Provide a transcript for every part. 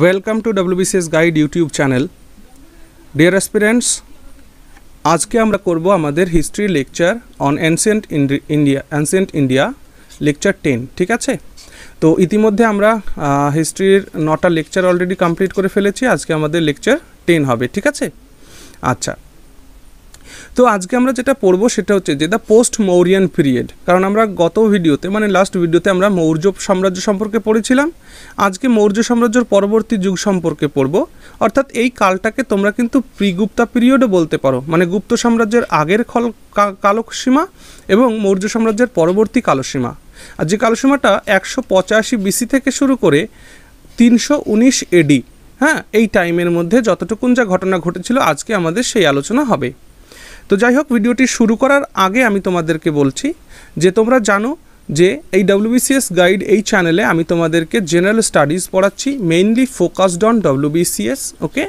Welcome to WBCS guide YouTube channel dear aspirants আজকে আমরা করব আমাদের history lecture on ancient India ancient India lecture ten ঠিক আছে তো ইতিমধ্যে আমরা হিস্ট্রির নটা লেকচার অলরেডি কমপ্লিট করে ফেলেছি আজকে আমাদের লেকচার টেন হবে ঠিক আছে আচ্ছা তো আজকে আমরা যেটা পড়ব সেটা হচ্ছে যে দ্য পোস্ট মৌরিয়ান পিরিয়ড কারণ আমরা গত ভিডিওতে মানে লাস্ট ভিডিওতে আমরা মৌর্য সাম্রাজ্য সম্পর্কে পড়েছিলাম আজকে মৌর্য সাম্রাজ্যের পরবর্তী যুগ সম্পর্কে পড়ব অর্থাৎ এই কালটাকে তোমরা কিন্তু প্রিগুপ্তা পিরিয়ডও বলতে পারো মানে গুপ্ত সাম্রাজ্যের আগের খল কালসীমা এবং মৌর্য সাম্রাজ্যের পরবর্তী কালসীমা আর যে কালসীমাটা একশো পঁচাশি বিসি থেকে শুরু করে তিনশো উনিশ এডি হ্যাঁ এই টাইমের মধ্যে যতটুকুন যা ঘটনা ঘটেছিল আজকে আমাদের সেই আলোচনা হবে তো যাই হোক ভিডিওটি শুরু করার আগে আমি তোমাদেরকে বলছি যে তোমরা জানো যে এই ডব্লিউবিসিএস গাইড এই চ্যানেলে আমি তোমাদেরকে জেনারেল স্টাডিজ পড়াচ্ছি mainly focused on WBCS okay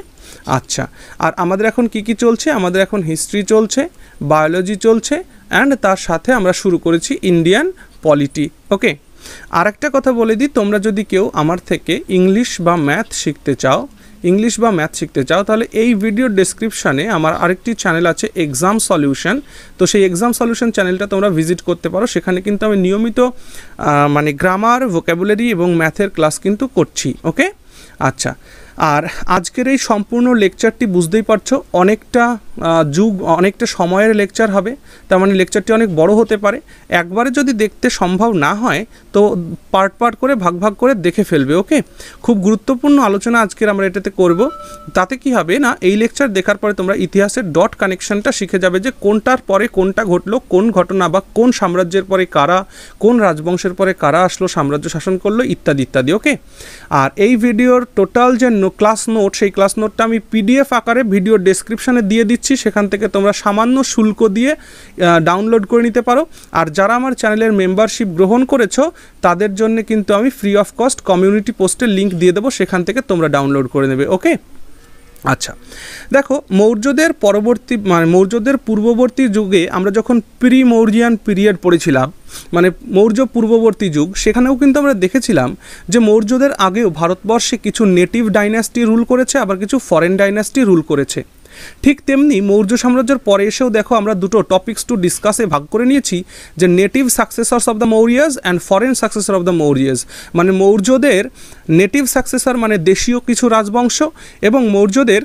আচ্ছা আর আমাদের এখন কি কি চলছে আমাদের এখন হিস্ট্রি চলছে বায়োলজি চলছে অ্যান্ড তার সাথে আমরা শুরু করেছি ইন্ডিয়ান পলিটি ওকে আরেকটা কথা বলে দিই তোমরা যদি কেউ আমার থেকে ইংলিশ বা ম্যাথ শিখতে চাও ইংলিশ বা ম্যাথ শিখতে চাও তাহলে এই ভিডিও ডেসক্রিপশানে আমার আরেকটি চ্যানেল আছে এক্সাম সলিউশন তো সেই এক্সাম সলিউশন চ্যানেলটা তোমরা ভিজিট করতে পারো সেখানে কিন্তু আমি নিয়মিত মানে গ্রামার ভোক্যাবুলারি এবং ম্যাথের ক্লাস কিন্তু করছি ওকে আচ্ছা আর আজকের এই সম্পূর্ণ লেকচারটি বুঝতেই পারছো অনেকটা যুগ অনেকটা সময়ের লেকচার হবে তার মানে লেকচারটি অনেক বড় হতে পারে একবারে যদি দেখতে সম্ভব না হয় তো পার্ট পার্ট করে ভাগ ভাগ করে দেখে ফেলবে ওকে খুব গুরুত্বপূর্ণ আলোচনা আজকের আমরা এটাতে করব তাতে কি হবে না এই লেকচার দেখার পরে তোমরা ইতিহাসের ডট কানেকশনটা শিখে যাবে যে কোনটার পরে কোনটা ঘটলো কোন ঘটনা বা কোন সাম্রাজ্যের পরে কারা কোন রাজবংশের পরে কারা আসলো সাম্রাজ্য শাসন করলো ইত্যাদি ইত্যাদি ওকে আর এই ভিডিওর টোটাল যে ক্লাস নোট সেই ক্লাস নোটটা আমি পিডিএফ আকারে ভিডিও ডেসক্রিপশানে দিয়ে দিচ্ছি দিচ্ছি সেখান থেকে তোমরা সামান্য শুল্ক দিয়ে ডাউনলোড করে নিতে পারো আর যারা আমার চ্যানেলের মেম্বারশিপ গ্রহণ করেছো তাদের জন্য কিন্তু আমি ফ্রি অফ কস্ট কমিউনিটি পোস্টের লিঙ্ক দিয়ে দেবো সেখান থেকে তোমরা ডাউনলোড করে নেবে ওকে আচ্ছা দেখো মৌর্যদের পরবর্তী মানে মৌর্যদের পূর্ববর্তী যুগে আমরা যখন প্রি মৌর্যান পিরিয়ড পড়েছিলাম মানে মৌর্য পূর্ববর্তী যুগ সেখানেও কিন্তু আমরা দেখেছিলাম যে মৌর্যদের আগেও ভারতবর্ষে কিছু নেটিভ ডাইনাস্টি রুল করেছে আবার কিছু ফরেন ডাইনাস্টি রুল করেছে ঠিক তেমনি মৌর্য সাম্রাজ্যের পরে এসেও দেখো আমরা দুটো টপিক্স টু ডিসকাসে ভাগ করে নিয়েছি যে native successors of the Mauryas and foreign successor of the Mauryas মানে মৌর্যদের নেটিভ সাকসেসর মানে দেশীয় কিছু রাজবংশ এবং মৌর্যদের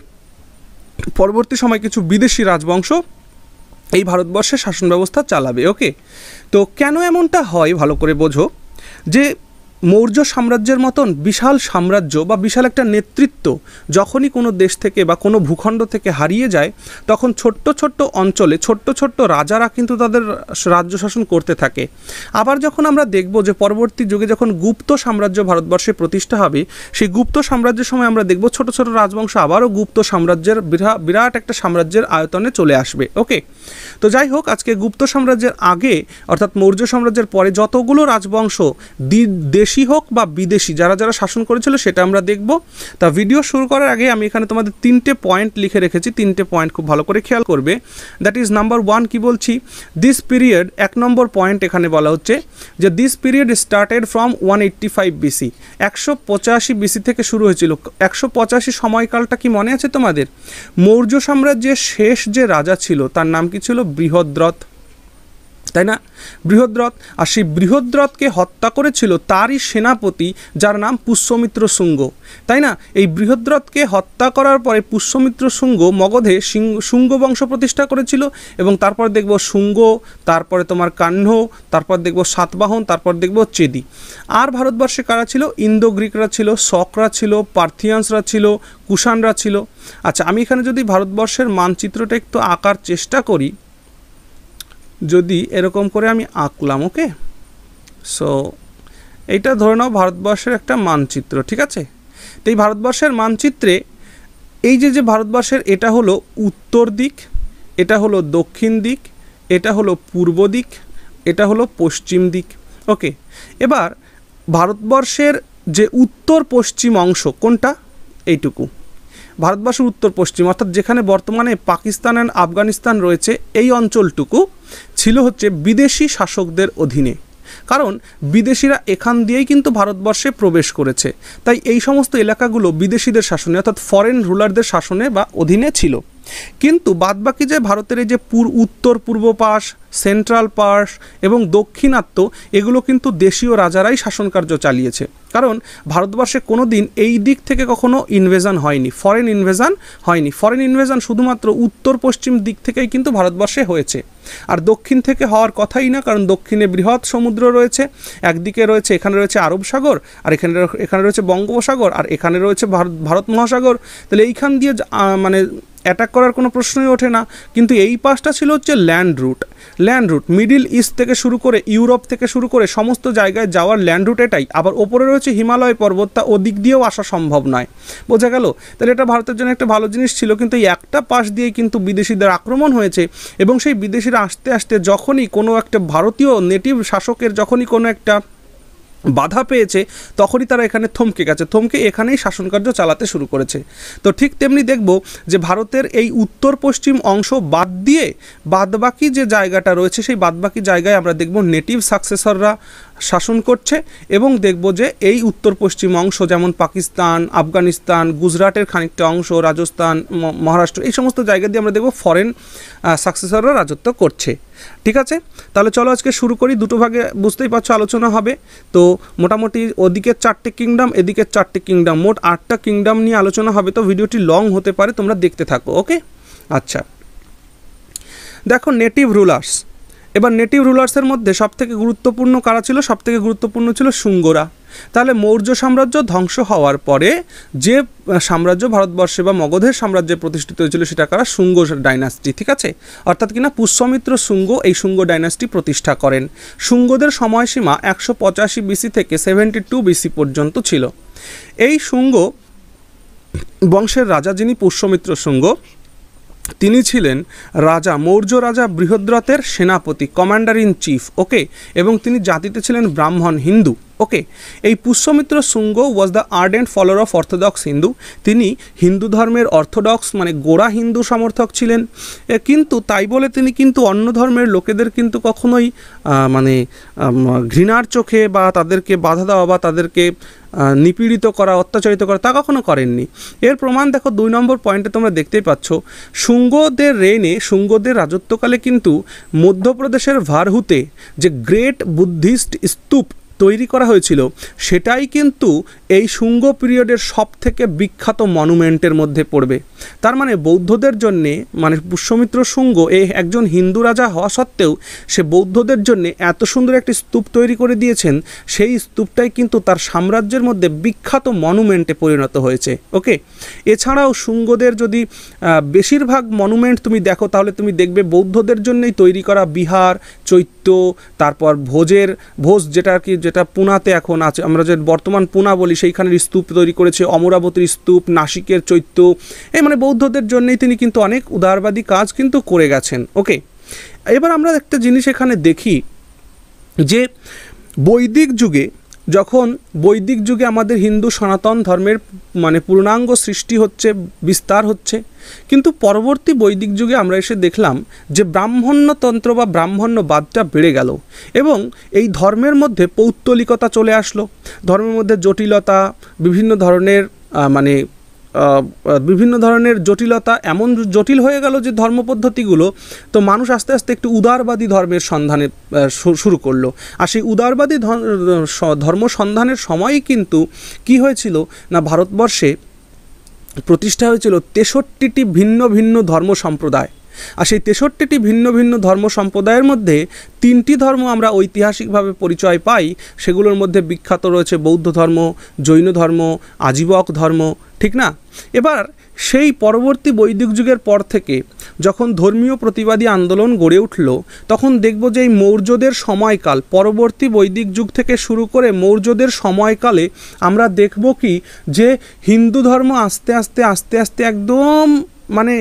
পরবর্তী সময় কিছু বিদেশি রাজবংশ এই ভারতবর্ষে শাসন ব্যবস্থা চালাবে ওকে তো কেন এমনটা হয় ভালো করে বোঝো যে মৌর্য সাম্রাজ্যের মতন বিশাল সাম্রাজ্য বা বিশাল একটা নেতৃত্ব যখনই কোনো দেশ থেকে বা কোনো ভূখণ্ড থেকে হারিয়ে যায় তখন ছোট্ট ছোট্ট অঞ্চলে ছোট্ট ছোট্ট রাজারা কিন্তু তাদের রাজ্য শাসন করতে থাকে আবার যখন আমরা দেখব যে পরবর্তী যুগে যখন গুপ্ত সাম্রাজ্য ভারতবর্ষে প্রতিষ্ঠা হবে সেই গুপ্ত সাম্রাজ্যের সময় আমরা দেখব ছোট ছোট রাজবংশ আবারও গুপ্ত সাম্রাজ্যের বিরাট একটা সাম্রাজ্যের আয়তনে চলে আসবে ওকে তো যাই হোক আজকে গুপ্ত সাম্রাজ্যের আগে অর্থাৎ মৌর্য সাম্রাজ্যের পরে যতগুলো রাজবংশ দেশ দেশি হোক বা বিদেশি যারা যারা শাসন করেছিল সেটা আমরা দেখব তা ভিডিও শুরু করার আগে আমি এখানে তোমাদের তিনটে পয়েন্ট লিখে রেখেছি তিনটে পয়েন্ট খুব ভালো করে খেয়াল করবে দ্যাট ইজ নাম্বার ওয়ান কি বলছি দিস পিরিয়ড এক নম্বর পয়েন্ট এখানে বলা হচ্ছে যে this period started from one eighty five BC একশো পঁচাশি বিসি থেকে শুরু হয়েছিল একশো পঁচাশি সময়কালটা কি মনে আছে তোমাদের মৌর্য সাম্রাজ্যের শেষ যে রাজা ছিল তার নাম কি ছিল বৃহদ্রথ তাই না বৃহদ্রথ আর সেই বৃহদ্রথকে হত্যা করেছিল তারই সেনাপতি যার নাম পুষ্যমিত্র শুঙ্গ তাই না এই বৃহদ্রথকে হত্যা করার পরে পুষ্যমিত্র শুঙ্গ মগধে শুঙ্গ বংশ প্রতিষ্ঠা করেছিল এবং তারপর দেখব শুঙ্গ তারপরে তোমার কাহ্ন তারপর দেখব সাতবাহন তারপর দেখব চেদি আর ভারতবর্ষে কারা ছিল ইন্দো গ্রিকরা ছিল শকরা ছিল পার্থিয়ানসরা ছিল কুষাণরা ছিল আচ্ছা আমি এখানে যদি ভারতবর্ষের মানচিত্রটা একটু আঁকার চেষ্টা করি যদি এরকম করে আমি আঁকলাম ওকে সো এইটা ধরে নাও ভারতবর্ষের একটা মানচিত্র ঠিক আছে তো এই ভারতবর্ষের মানচিত্রে এই যে যে ভারতবর্ষের এটা হলো উত্তর দিক এটা হলো দক্ষিণ দিক এটা হলো পূর্ব দিক এটা হলো পশ্চিম দিক ওকে এবার ভারতবর্ষের যে উত্তর পশ্চিম অংশ কোনটা এইটুকু ভারতবর্ষের উত্তর পশ্চিম অর্থাৎ যেখানে বর্তমানে পাকিস্তান অ্যান্ড আফগানিস্তান রয়েছে এই অঞ্চলটুকু ছিল হচ্ছে বিদেশি শাসকদের অধীনে কারণ বিদেশিরা এখান দিয়েই কিন্তু ভারতবর্ষে প্রবেশ করেছে তাই এই সমস্ত এলাকাগুলো বিদেশিদের শাসনে অর্থাৎ ফরেন রুলারদের শাসনে বা অধীনে ছিল কিন্তু বাদবাকি যে ভারতের এই যে পুর উত্তর পূর্ব পাশ সেন্ট্রাল পাশ এবং দক্ষিণাত্য এগুলো কিন্তু দেশীয় রাজারাই শাসনকার্য চালিয়েছে কারণ ভারতবর্ষে কোনো দিন এই দিক থেকে কখনো ইনভেশন হয়নি ফরেন ইনভেশন হয়নি ফরেন ইনভেশন শুধুমাত্র উত্তর পশ্চিম দিক থেকেই কিন্তু ভারতবর্ষে হয়েছে আর দক্ষিণ থেকে হওয়ার কথাই না কারণ দক্ষিণে বৃহৎ সমুদ্র রয়েছে একদিকে রয়েছে এখানে রয়েছে আরব সাগর আর এখানে এখানে রয়েছে বঙ্গোপসাগর আর এখানে রয়েছে ভারত ভারত মহাসাগর তাহলে এইখান দিয়ে মানে অ্যাটাক করার কোনো প্রশ্নই ওঠে না কিন্তু এই পাশটা ছিল হচ্ছে land route land route middle east থেকে শুরু করে ইউরোপ থেকে শুরু করে সমস্ত জায়গায় যাওয়ার ল্যান্ড রুট এটাই আবার ওপরে রয়েছে হিমালয় পর্বত তা ওদিক দিয়েও আসা সম্ভব নয় বোঝা গেল তাহলে এটা ভারতের জন্য একটা ভালো জিনিস ছিল কিন্তু এই একটা পাশ দিয়ে কিন্তু বিদেশিদের আক্রমণ হয়েছে এবং সেই বিদেশিরা আসতে আসতে যখনই কোনো একটা ভারতীয় নেটিভ শাসকের যখনই কোনো একটা বাধা পেয়েছে তখনই তারা এখানে থমকে গেছে থমকে এখানেই শাসনকার্য চালাতে শুরু করেছে তো ঠিক তেমনি দেখব যে ভারতের এই উত্তর পশ্চিম অংশ বাদ দিয়ে বাদবাকি যে জায়গাটা রয়েছে সেই বাদবাকি জায়গায় আমরা দেখব নেটিভ সাকসেসররা শাসন করছে এবং দেখব যে এই উত্তর পশ্চিম অংশ যেমন পাকিস্তান আফগানিস্তান গুজরাটের খানিকটা অংশ রাজস্থান মহারাষ্ট্র এই সমস্ত জায়গা দিয়ে আমরা দেখব ফরেন সাকসেসররা রাজত্ব করছে ঠিক আছে তাহলে চলো আজকে শুরু করি দুটো ভাগে বুঝতেই পারছো আলোচনা হবে তো মোটামুটি ওদিকে চারটে কিংডম এদিকে চারটে কিংডম মোট আটটা কিংডম নিয়ে আলোচনা হবে তো ভিডিওটি লং হতে পারে তোমরা দেখতে থাকো ওকে আচ্ছা দেখো নেটিভ রুলার্স এবার নেটিভ রুলার্সের মধ্যে সবথেকে গুরুত্বপূর্ণ কারা ছিল সবথেকে গুরুত্বপূর্ণ ছিল শুঙ্গরা তাহলে মৌর্য সাম্রাজ্য ধ্বংস হওয়ার পরে যে সাম্রাজ্য ভারতবর্ষে বা মগধের সাম্রাজ্যে প্রতিষ্ঠিত হয়েছিল সেটা কারা শুঙ্গ ডাইনাস্টি ঠিক আছে অর্থাৎ কিনা পুষ্যমিত্র শুঙ্গ এই শুঙ্গ ডাইনাস্টি প্রতিষ্ঠা করেন শুঙ্গদের সময়সীমা একশো পঁচাশি বিসি থেকে সেভেন্টি টু বিসি পর্যন্ত ছিল এই শুঙ্গ বংশের রাজা যিনি পুষ্যমিত্র শুঙ্গ তিনি ছিলেন রাজা মৌর্য রাজা বৃহদ্রথের সেনাপতি কমান্ডার ইন চিফ ওকে এবং তিনি জাতিতে ছিলেন ব্রাহ্মণ হিন্দু ওকে এই Pushyamitra Shunga was the ardent follower of orthodox Hindu তিনি হিন্দু ধর্মের অর্থোডক্স মানে গোড়া হিন্দু সমর্থক ছিলেন কিন্তু তাই বলে তিনি কিন্তু অন্য ধর্মের লোকেদের কিন্তু কখনোই মানে ঘৃণার চোখে বা তাদেরকে বাধা দেওয়া বা তাদেরকে নিপীড়িত করা অত্যাচারিত করা তা কখনো করেননি এর প্রমাণ দেখো দুই নম্বর পয়েন্টে তোমরা দেখতেই পাচ্ছ শুঙ্গদের রেনে শুঙ্গদের রাজত্বকালে কিন্তু মধ্যপ্রদেশের ভারহুতে যে গ্রেট বুদ্ধিস্ট স্তূপ তৈরি করা হয়েছিল সেটাই কিন্তু এই শুঙ্গ পিরিয়ডের সব থেকে বিখ্যাত মনুমেন্টের মধ্যে পড়বে তার মানে বৌদ্ধদের জন্যে মানে পুষ্যমিত্র শুঙ্গ এই একজন হিন্দু রাজা হওয়া সত্ত্বেও সে বৌদ্ধদের জন্যে এত সুন্দর একটি স্তূপ তৈরি করে দিয়েছেন সেই স্তূপটাই কিন্তু তার সাম্রাজ্যের মধ্যে বিখ্যাত মনুমেন্টে পরিণত হয়েছে ওকে এছাড়াও শুঙ্গদের যদি বেশিরভাগ মনুমেন্ট তুমি দেখো তাহলে তুমি দেখবে বৌদ্ধদের জন্যই তৈরি করা বিহার চৈত্য তারপর ভোজের ভোজ যেটা আর কি যেটা পুনাতে এখন আছে আমরা যে বর্তমান পুনা বলি সেইখানের স্তূপ তৈরি করেছে অমরাবতীর স্তূপ নাসিকের চৈত্য এই মানে বৌদ্ধদের জন্যেই তিনি কিন্তু অনেক উদারবাদী কাজ কিন্তু করে গেছেন ওকে এবার আমরা একটা জিনিস এখানে দেখি যে বৈদিক যুগে যখন বৈদিক যুগে আমাদের হিন্দু সনাতন ধর্মের মানে পূর্ণাঙ্গ সৃষ্টি হচ্ছে বিস্তার হচ্ছে কিন্তু পরবর্তী বৈদিক যুগে আমরা এসে দেখলাম যে ব্রাহ্মণ্যতন্ত্র বা ব্রাহ্মণ্যবাদটা বেড়ে গেল এবং এই ধর্মের মধ্যে পৌত্তলিকতা চলে আসলো ধর্মের মধ্যে জটিলতা বিভিন্ন ধরনের মানে বিভিন্ন ধরনের জটিলতা এমন জটিল হয়ে গেল যে ধর্ম পদ্ধতিগুলো তো মানুষ আস্তে আস্তে একটু উদারবাদী ধর্মের সন্ধানে শুরু করলো আর সেই উদারবাদী ধর্ম সন্ধানের সময়ই কিন্তু কি হয়েছিল না ভারতবর্ষে প্রতিষ্ঠা হয়েছিল তেষট্টিটি ভিন্ন ভিন্ন ধর্ম সম্প্রদায় আর সেই তেষট্টিটি ভিন্ন ভিন্ন ধর্ম সম্প্রদায়ের মধ্যে তিনটি ধর্ম আমরা ঐতিহাসিকভাবে পরিচয় পাই সেগুলোর মধ্যে বিখ্যাত রয়েছে বৌদ্ধ ধর্ম জৈন ধর্ম আজীবক ধর্ম ঠিক না এবার সেই পরবর্তী বৈদিক যুগের পর থেকে যখন ধর্মীয় প্রতিবাদী আন্দোলন গড়ে উঠল তখন দেখব যে এই মৌর্যদের সময়কাল পরবর্তী বৈদিক যুগ থেকে শুরু করে মৌর্যদের সময়কালে আমরা দেখব কি যে হিন্দু ধর্ম আস্তে আস্তে আস্তে আস্তে একদম মানে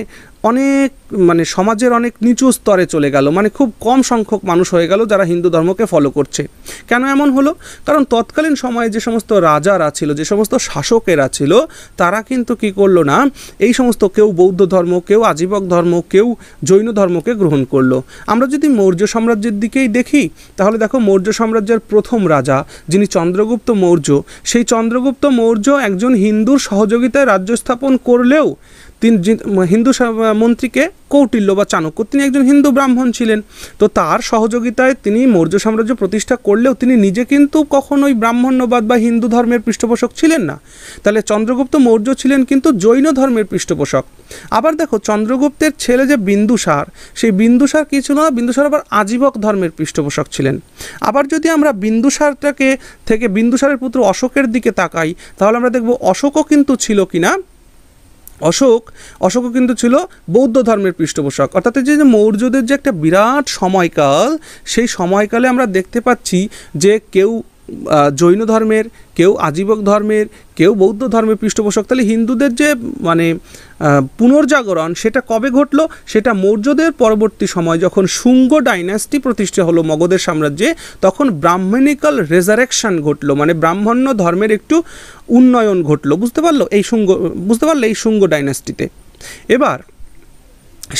অনেক মানে সমাজের অনেক নিচু স্তরে চলে গেল মানে খুব কম সংখ্যক মানুষ হয়ে গেল যারা হিন্দু ধর্মকে ফলো করছে কেন এমন হলো কারণ তৎকালীন সময়ে যে সমস্ত রাজারা ছিল যে সমস্ত শাসকেরা ছিল তারা কিন্তু কি করলো না এই সমস্ত কেউ বৌদ্ধ ধর্ম কেউ আজীবক ধর্ম কেউ জৈন ধর্মকে গ্রহণ করলো আমরা যদি মৌর্য সাম্রাজ্যের দিকেই দেখি তাহলে দেখো মৌর্য সাম্রাজ্যের প্রথম রাজা যিনি চন্দ্রগুপ্ত মৌর্য সেই চন্দ্রগুপ্ত মৌর্য একজন হিন্দুর সহযোগিতায় রাজ্য স্থাপন করলেও তিনি হিন্দু মন্ত্রীকে কৌটিল্য বা চাণক্য তিনি একজন হিন্দু ব্রাহ্মণ ছিলেন তো তার সহযোগিতায় তিনি মৌর্য সাম্রাজ্য প্রতিষ্ঠা করলেও তিনি নিজে কিন্তু কখনোই ব্রাহ্মণ্যবাদ বা হিন্দু ধর্মের পৃষ্ঠপোষক ছিলেন না তাহলে চন্দ্রগুপ্ত মৌর্য ছিলেন কিন্তু জৈন ধর্মের পৃষ্ঠপোষক আবার দেখো চন্দ্রগুপ্তের ছেলে যে বিন্দুসার সেই বিন্দুসার কী ছিল না বিন্দুসার আবার আজীবক ধর্মের পৃষ্ঠপোষক ছিলেন আবার যদি আমরা বিন্দুসারটাকে থেকে বিন্দুসারের পুত্র অশোকের দিকে তাকাই তাহলে আমরা দেখব অশোকও কিন্তু ছিল কিনা অশোক অশোকও কিন্তু ছিল বৌদ্ধ ধর্মের পৃষ্ঠপোষক অর্থাৎ যে মৌর্যদের যে একটা বিরাট সময়কাল সেই সময়কালে আমরা দেখতে পাচ্ছি যে কেউ জৈন ধর্মের কেউ আজীবক ধর্মের কেউ বৌদ্ধ ধর্মের পৃষ্ঠপোষক তাহলে হিন্দুদের যে মানে পুনর্জাগরণ সেটা কবে ঘটল সেটা মৌর্যদের পরবর্তী সময় যখন শুঙ্গ ডাইনাস্টি প্রতিষ্ঠা হলো মগধের সাম্রাজ্যে তখন ব্রাহ্মণিক্যাল রেজারেকশন ঘটল মানে ব্রাহ্মণ্য ধর্মের একটু উন্নয়ন ঘটলো বুঝতে পারলো এই শুঙ্গ বুঝতে পারলো এই শুঙ্গ ডাইনাস্টিতে এবার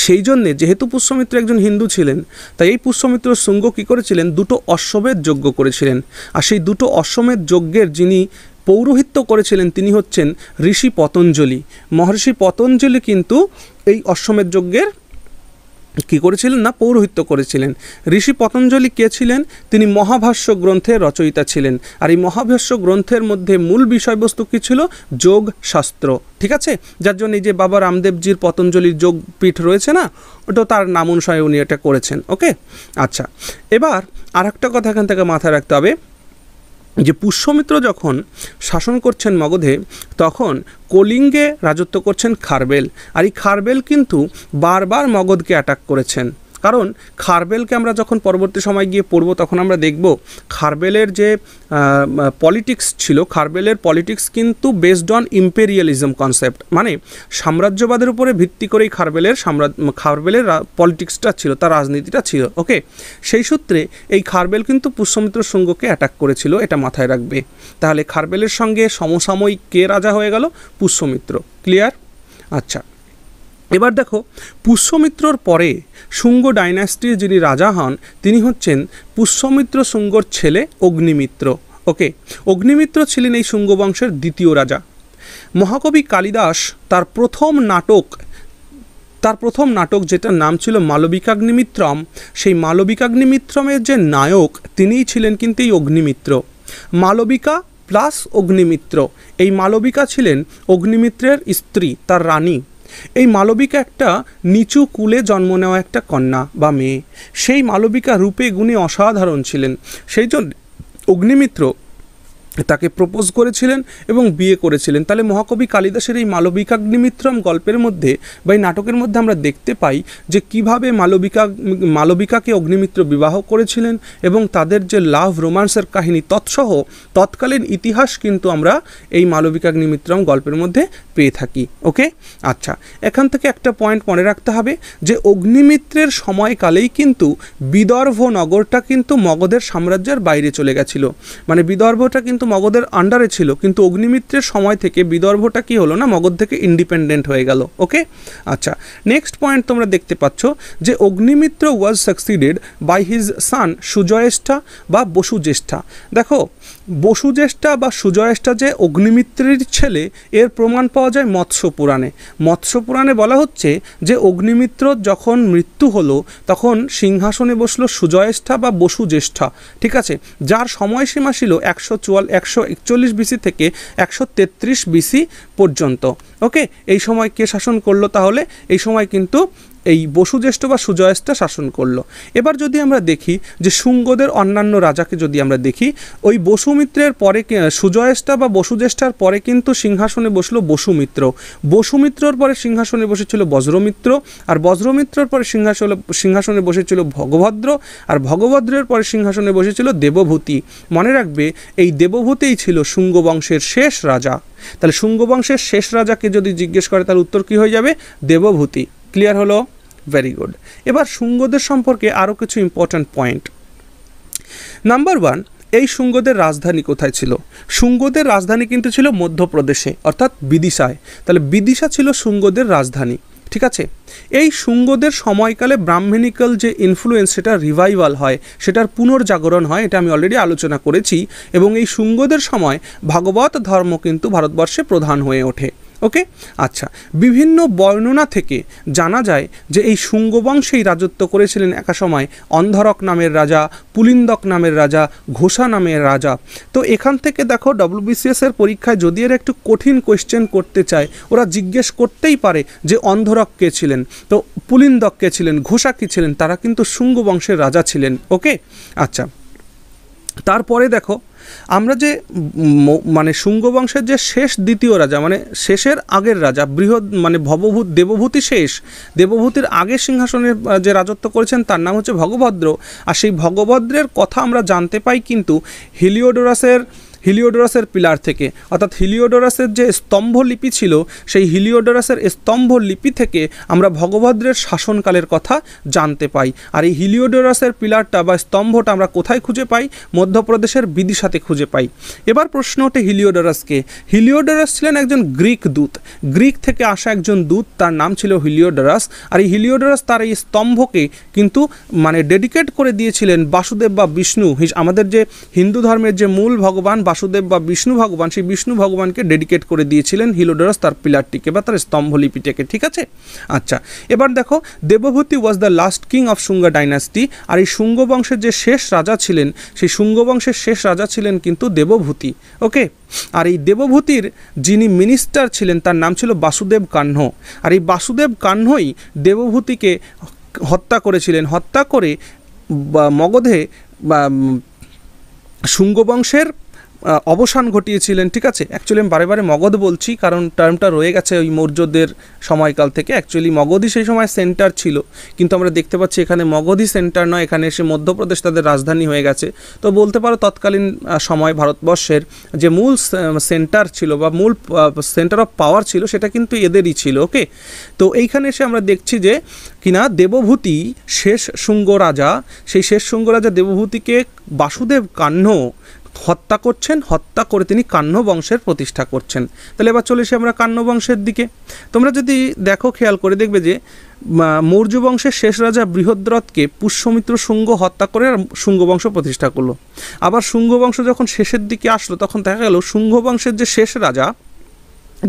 সেই জন্যে যেহেতু পুষ্যমিত্র একজন হিন্দু ছিলেন তাই এই পুষ্যমিত্র শুঙ্গ কী করেছিলেন দুটো অশ্বমেধ যজ্ঞ করেছিলেন আর সেই দুটো অশ্বমেধ যজ্ঞের যিনি পৌরোহিত্য করেছিলেন তিনি হচ্ছেন ঋষি পতঞ্জলি মহর্ষি পতঞ্জলি কিন্তু এই অশ্বমেধ যজ্ঞের কী করেছিলেন না পৌরোহিত্য করেছিলেন ঋষি পতঞ্জলি কে ছিলেন তিনি মহাভাষ্য গ্রন্থের রচয়িতা ছিলেন আর এই মহাভাষ্য গ্রন্থের মধ্যে মূল বিষয়বস্তু কী ছিল যোগ শাস্ত্র ঠিক আছে যার জন্য এই যে বাবা রামদেবজির পতঞ্জলির যোগপীঠ রয়েছে না ওটা তার নাম অনুসারে উনি এটা করেছেন ওকে আচ্ছা এবার আর একটা কথা এখান থেকে মাথায় রাখতে হবে যে পুষ্যমিত্র যখন শাসন করছেন মগধে তখন কলিঙ্গে রাজত্ব করছেন খারবেল আর এই খারবেল কিন্তু বারবার মগধকে অ্যাটাক করেছেন কারণ খারবেলকে আমরা যখন পরবর্তী সময় গিয়ে পড়ব তখন আমরা দেখব খারবেলের যে পলিটিক্স ছিল খারবেলের পলিটিক্স কিন্তু বেসড অন ইম্পেরিয়ালিজম কনসেপ্ট মানে সাম্রাজ্যবাদের উপরে ভিত্তি করেই খারবেলের সাম্রাজ্য খারবেলের পলিটিক্সটা ছিল তার রাজনীতিটা ছিল ওকে সেই সূত্রে এই খারবেল কিন্তু পুষ্যমিত্র শুঙ্গকে অ্যাটাক করেছিল এটা মাথায় রাখবে তাহলে খারবেলের সঙ্গে সমসাময়িক কে রাজা হয়ে গেল পুষ্যমিত্র ক্লিয়ার আচ্ছা এবার দেখো পুষ্যমিত্রর পরে শুঙ্গ ডাইনাস্টির যিনি রাজা হন তিনি হচ্ছেন পুষ্যমিত্র শুঙ্গর ছেলে অগ্নিমিত্র ওকে অগ্নিমিত্র ছিলেন এই শুঙ্গ বংশের দ্বিতীয় রাজা মহাকবি কালিদাস তার প্রথম নাটক তার প্রথম নাটক যেটার নাম ছিল মালবিকাগ্নিমিত্রম সেই মালবিকাগ্নিমিত্রমের যে নায়ক তিনিই ছিলেন কিন্তু এই অগ্নিমিত্র মালবিকা প্লাস অগ্নিমিত্র এই মালবিকা ছিলেন অগ্নিমিত্রের স্ত্রী তার রানী এই মালবিকা একটা নিচু কুলে জন্ম নেওয়া একটা কন্যা বা মেয়ে সেই মালবিকা রূপে গুণে অসাধারণ ছিলেন সেই জন্য অগ্নিমিত্র তাকে প্রপোজ করেছিলেন এবং বিয়ে করেছিলেন তাহলে মহাকবি কালিদাসের এই মালবিকাগ্নিমিত্রম গল্পের মধ্যে বা এই নাটকের মধ্যে আমরা দেখতে পাই যে কিভাবে মালবিকা মালবিকাকে অগ্নিমিত্র বিবাহ করেছিলেন এবং তাদের যে লাভ রোমান্সের কাহিনী তৎসহ তৎকালীন ইতিহাস কিন্তু আমরা এই মালবিকাগ্নিমিত্রম গল্পের মধ্যে পেয়ে থাকি ওকে আচ্ছা এখান থেকে একটা পয়েন্ট মনে রাখতে হবে যে অগ্নিমিত্রের সময়কালেই কিন্তু বিদর্ভ নগরটা কিন্তু মগধের সাম্রাজ্যের বাইরে চলে গেছিল মানে বিদর্ভটা কিন্তু মগধের আন্ডারে ছিল কিন্তু অগ্নিমিত্রের সময় থেকে বিদর্ভটা কি হলো না মগধ থেকে ইন্ডিপেন্ডেন্ট হয়ে গেল ওকে আচ্ছা নেক্সট পয়েন্ট তোমরা দেখতে পাচ্ছ যে Agnimitra was succeeded by his son Sujyeshtha বা বসুজ্যেষ্ঠা দেখো বসুজ্যেষ্ঠা বা সুজয়েষ্ঠা যে অগ্নিমিত্রের ছেলে এর প্রমাণ পাওয়া যায় মৎস্য পুরাণে মৎস্য পুরাণে বলা হচ্ছে যে অগ্নিমিত্র যখন মৃত্যু হলো তখন সিংহাসনে বসলো সুজয়েষ্ঠা বা বসুজ্যেষ্ঠা ঠিক আছে যার সময়সীমা ছিল একশো চুয়াল একশো একচল্লিশ বিসি থেকে একশো তেত্রিশ বিসি পর্যন্ত ওকে এই সময় কে শাসন করলো তাহলে এই সময় কিন্তু এই বসুজ্যেষ্ঠ বা সুজয়েষ্ঠা শাসন করলো এবার যদি আমরা দেখি যে শুঙ্গদের অন্যান্য রাজাকে যদি আমরা দেখি ওই বসুমিত্রের পরে সুজয়েষ্ঠা বা বসুজ্যেষ্ঠার পরে কিন্তু সিংহাসনে বসলো বসুমিত্র বসুমিত্রর পরে সিংহাসনে বসেছিল বজ্রমিত্র আর বজ্রমিত্রর পরে সিংহাসনে সিংহাসনে বসেছিল ভগভদ্র আর ভগভদ্রের পরে সিংহাসনে বসেছিল দেবভূতি মনে রাখবে এই দেবভূতিই ছিল শুঙ্গ বংশের শেষ রাজা তাহলে শুঙ্গ বংশের শেষ রাজাকে যদি জিজ্ঞেস করে তার উত্তর কী হয়ে যাবে দেবভূতি ক্লিয়ার হলো ভেরি গুড এবার শুঙ্গদের সম্পর্কে আরও কিছু ইম্পর্ট্যান্ট পয়েন্ট নাম্বার ওয়ান এই শুঙ্গদের রাজধানী কোথায় ছিল শুঙ্গদের রাজধানী কিন্তু ছিল মধ্যপ্রদেশে অর্থাৎ বিদিশায় তাহলে বিদিশা ছিল শুঙ্গদের রাজধানী ঠিক আছে এই শুঙ্গদের সময়কালে ব্রাহ্মণিক্যাল যে ইনফ্লুয়েন্স সেটা রিভাইভাল হয় সেটার পুনর্জাগরণ হয় এটা আমি অলরেডি আলোচনা করেছি এবং এই শুঙ্গদের সময় ভাগবত ধর্ম কিন্তু ভারতবর্ষে প্রধান হয়ে ওঠে ওকে আচ্ছা বিভিন্ন বর্ণনা থেকে জানা যায় যে এই শুঙ্গবংশেই রাজত্ব করেছিলেন একা সময় অন্ধরক নামের রাজা পুলিন্দক নামের রাজা ঘোষা নামের রাজা তো এখান থেকে দেখো ডব্লিউবিসিএসের পরীক্ষায় যদি এরা একটু কঠিন কোয়েশ্চেন করতে চায় ওরা জিজ্ঞেস করতেই পারে যে অন্ধরক কে ছিলেন তো পুলিন্দক কে ছিলেন ঘোষা কী ছিলেন তারা কিন্তু শুঙ্গ বংশের রাজা ছিলেন ওকে আচ্ছা তারপরে দেখো আমরা যে মানে শুঙ্গ বংশের যে শেষ দ্বিতীয় রাজা মানে শেষের আগের রাজা বৃহৎ মানে ভবভূত দেবভূতি শেষ দেবভূতির আগে সিংহাসনে যে রাজত্ব করেছেন তার নাম হচ্ছে ভগভদ্র আর সেই ভগভদ্রের কথা আমরা জানতে পাই কিন্তু হিলিওডোরাসের হিলিওডোরাসের পিলার থেকে অর্থাৎ হিলিওডোরাসের যে স্তম্ভলিপি ছিল সেই হিলিওডোরাসের স্তম্ভলিপি থেকে আমরা ভগভদ্রের শাসনকালের কথা জানতে পাই আর এই হিলিওডোরাসের পিলারটা বা স্তম্ভটা আমরা কোথায় খুঁজে পাই মধ্যপ্রদেশের বিদিশাতে খুঁজে পাই এবার প্রশ্ন ওঠে হিলিওডোরাসকে হিলিওডোরাস ছিলেন একজন গ্রিক দূত গ্রিক থেকে আসা একজন দূত তার নাম ছিল হিলিওডোরাস আর এই হিলিওডোরাস তার এই স্তম্ভকে কিন্তু মানে ডেডিকেট করে দিয়েছিলেন বাসুদেব বা বিষ্ণু আমাদের যে হিন্দু ধর্মের যে মূল ভগবান বা বাসুদেব বা বিষ্ণু ভগবান সেই বিষ্ণু ভগবানকে ডেডিকেট করে দিয়েছিলেন হিলোডোরাস তার পিলারটিকে বা তার স্তম্ভলিপিটাকে ঠিক আছে আচ্ছা এবার দেখো দেবভূতি was the last king of Shunga dynasty আর এই শুঙ্গ বংশের যে শেষ রাজা ছিলেন সেই শুঙ্গ বংশের শেষ রাজা ছিলেন কিন্তু দেবভূতি ওকে আর এই দেবভূতির যিনি মিনিস্টার ছিলেন তার নাম ছিল বাসুদেব কাহ্ন আর এই বাসুদেব কাহ্নই দেবভূতিকে হত্যা করেছিলেন হত্যা করে মগধে বা শুঙ্গবংশের অবসান ঘটিয়েছিলেন ঠিক আছে অ্যাকচুয়ালি আমি বারে বারে মগধ বলছি কারণ টার্মটা রয়ে গেছে ওই মৌর্যদের সময়কাল থেকে অ্যাকচুয়ালি মগধই সেই সময় সেন্টার ছিল কিন্তু আমরা দেখতে পাচ্ছি এখানে মগধই সেন্টার নয় এখানে এসে মধ্যপ্রদেশ তাদের রাজধানী হয়ে গেছে তো বলতে পারো তৎকালীন সময় ভারতবর্ষের যে মূল সেন্টার ছিল বা মূল সেন্টার অফ পাওয়ার ছিল সেটা কিন্তু এদেরই ছিল ওকে তো এইখানে এসে আমরা দেখছি যে কিনা দেবভূতি শেষ শুঙ্গ রাজা সেই শেষ শুঙ্গ রাজা দেবভূতিকে বাসুদেব কান্ন হত্যা করছেন হত্যা করে তিনি কান্ন বংশের প্রতিষ্ঠা করছেন তাহলে এবার চলে এসে আমরা কান্ন বংশের দিকে তোমরা যদি দেখো খেয়াল করে দেখবে যে মৌর্য বংশের শেষ রাজা বৃহদ্রথকে পুষ্যমিত্র শুঙ্গ হত্যা করে শুঙ্গ বংশ প্রতিষ্ঠা করলো আবার শুঙ্গ বংশ যখন শেষের দিকে আসলো তখন দেখা গেল শুঙ্গ বংশের যে শেষ রাজা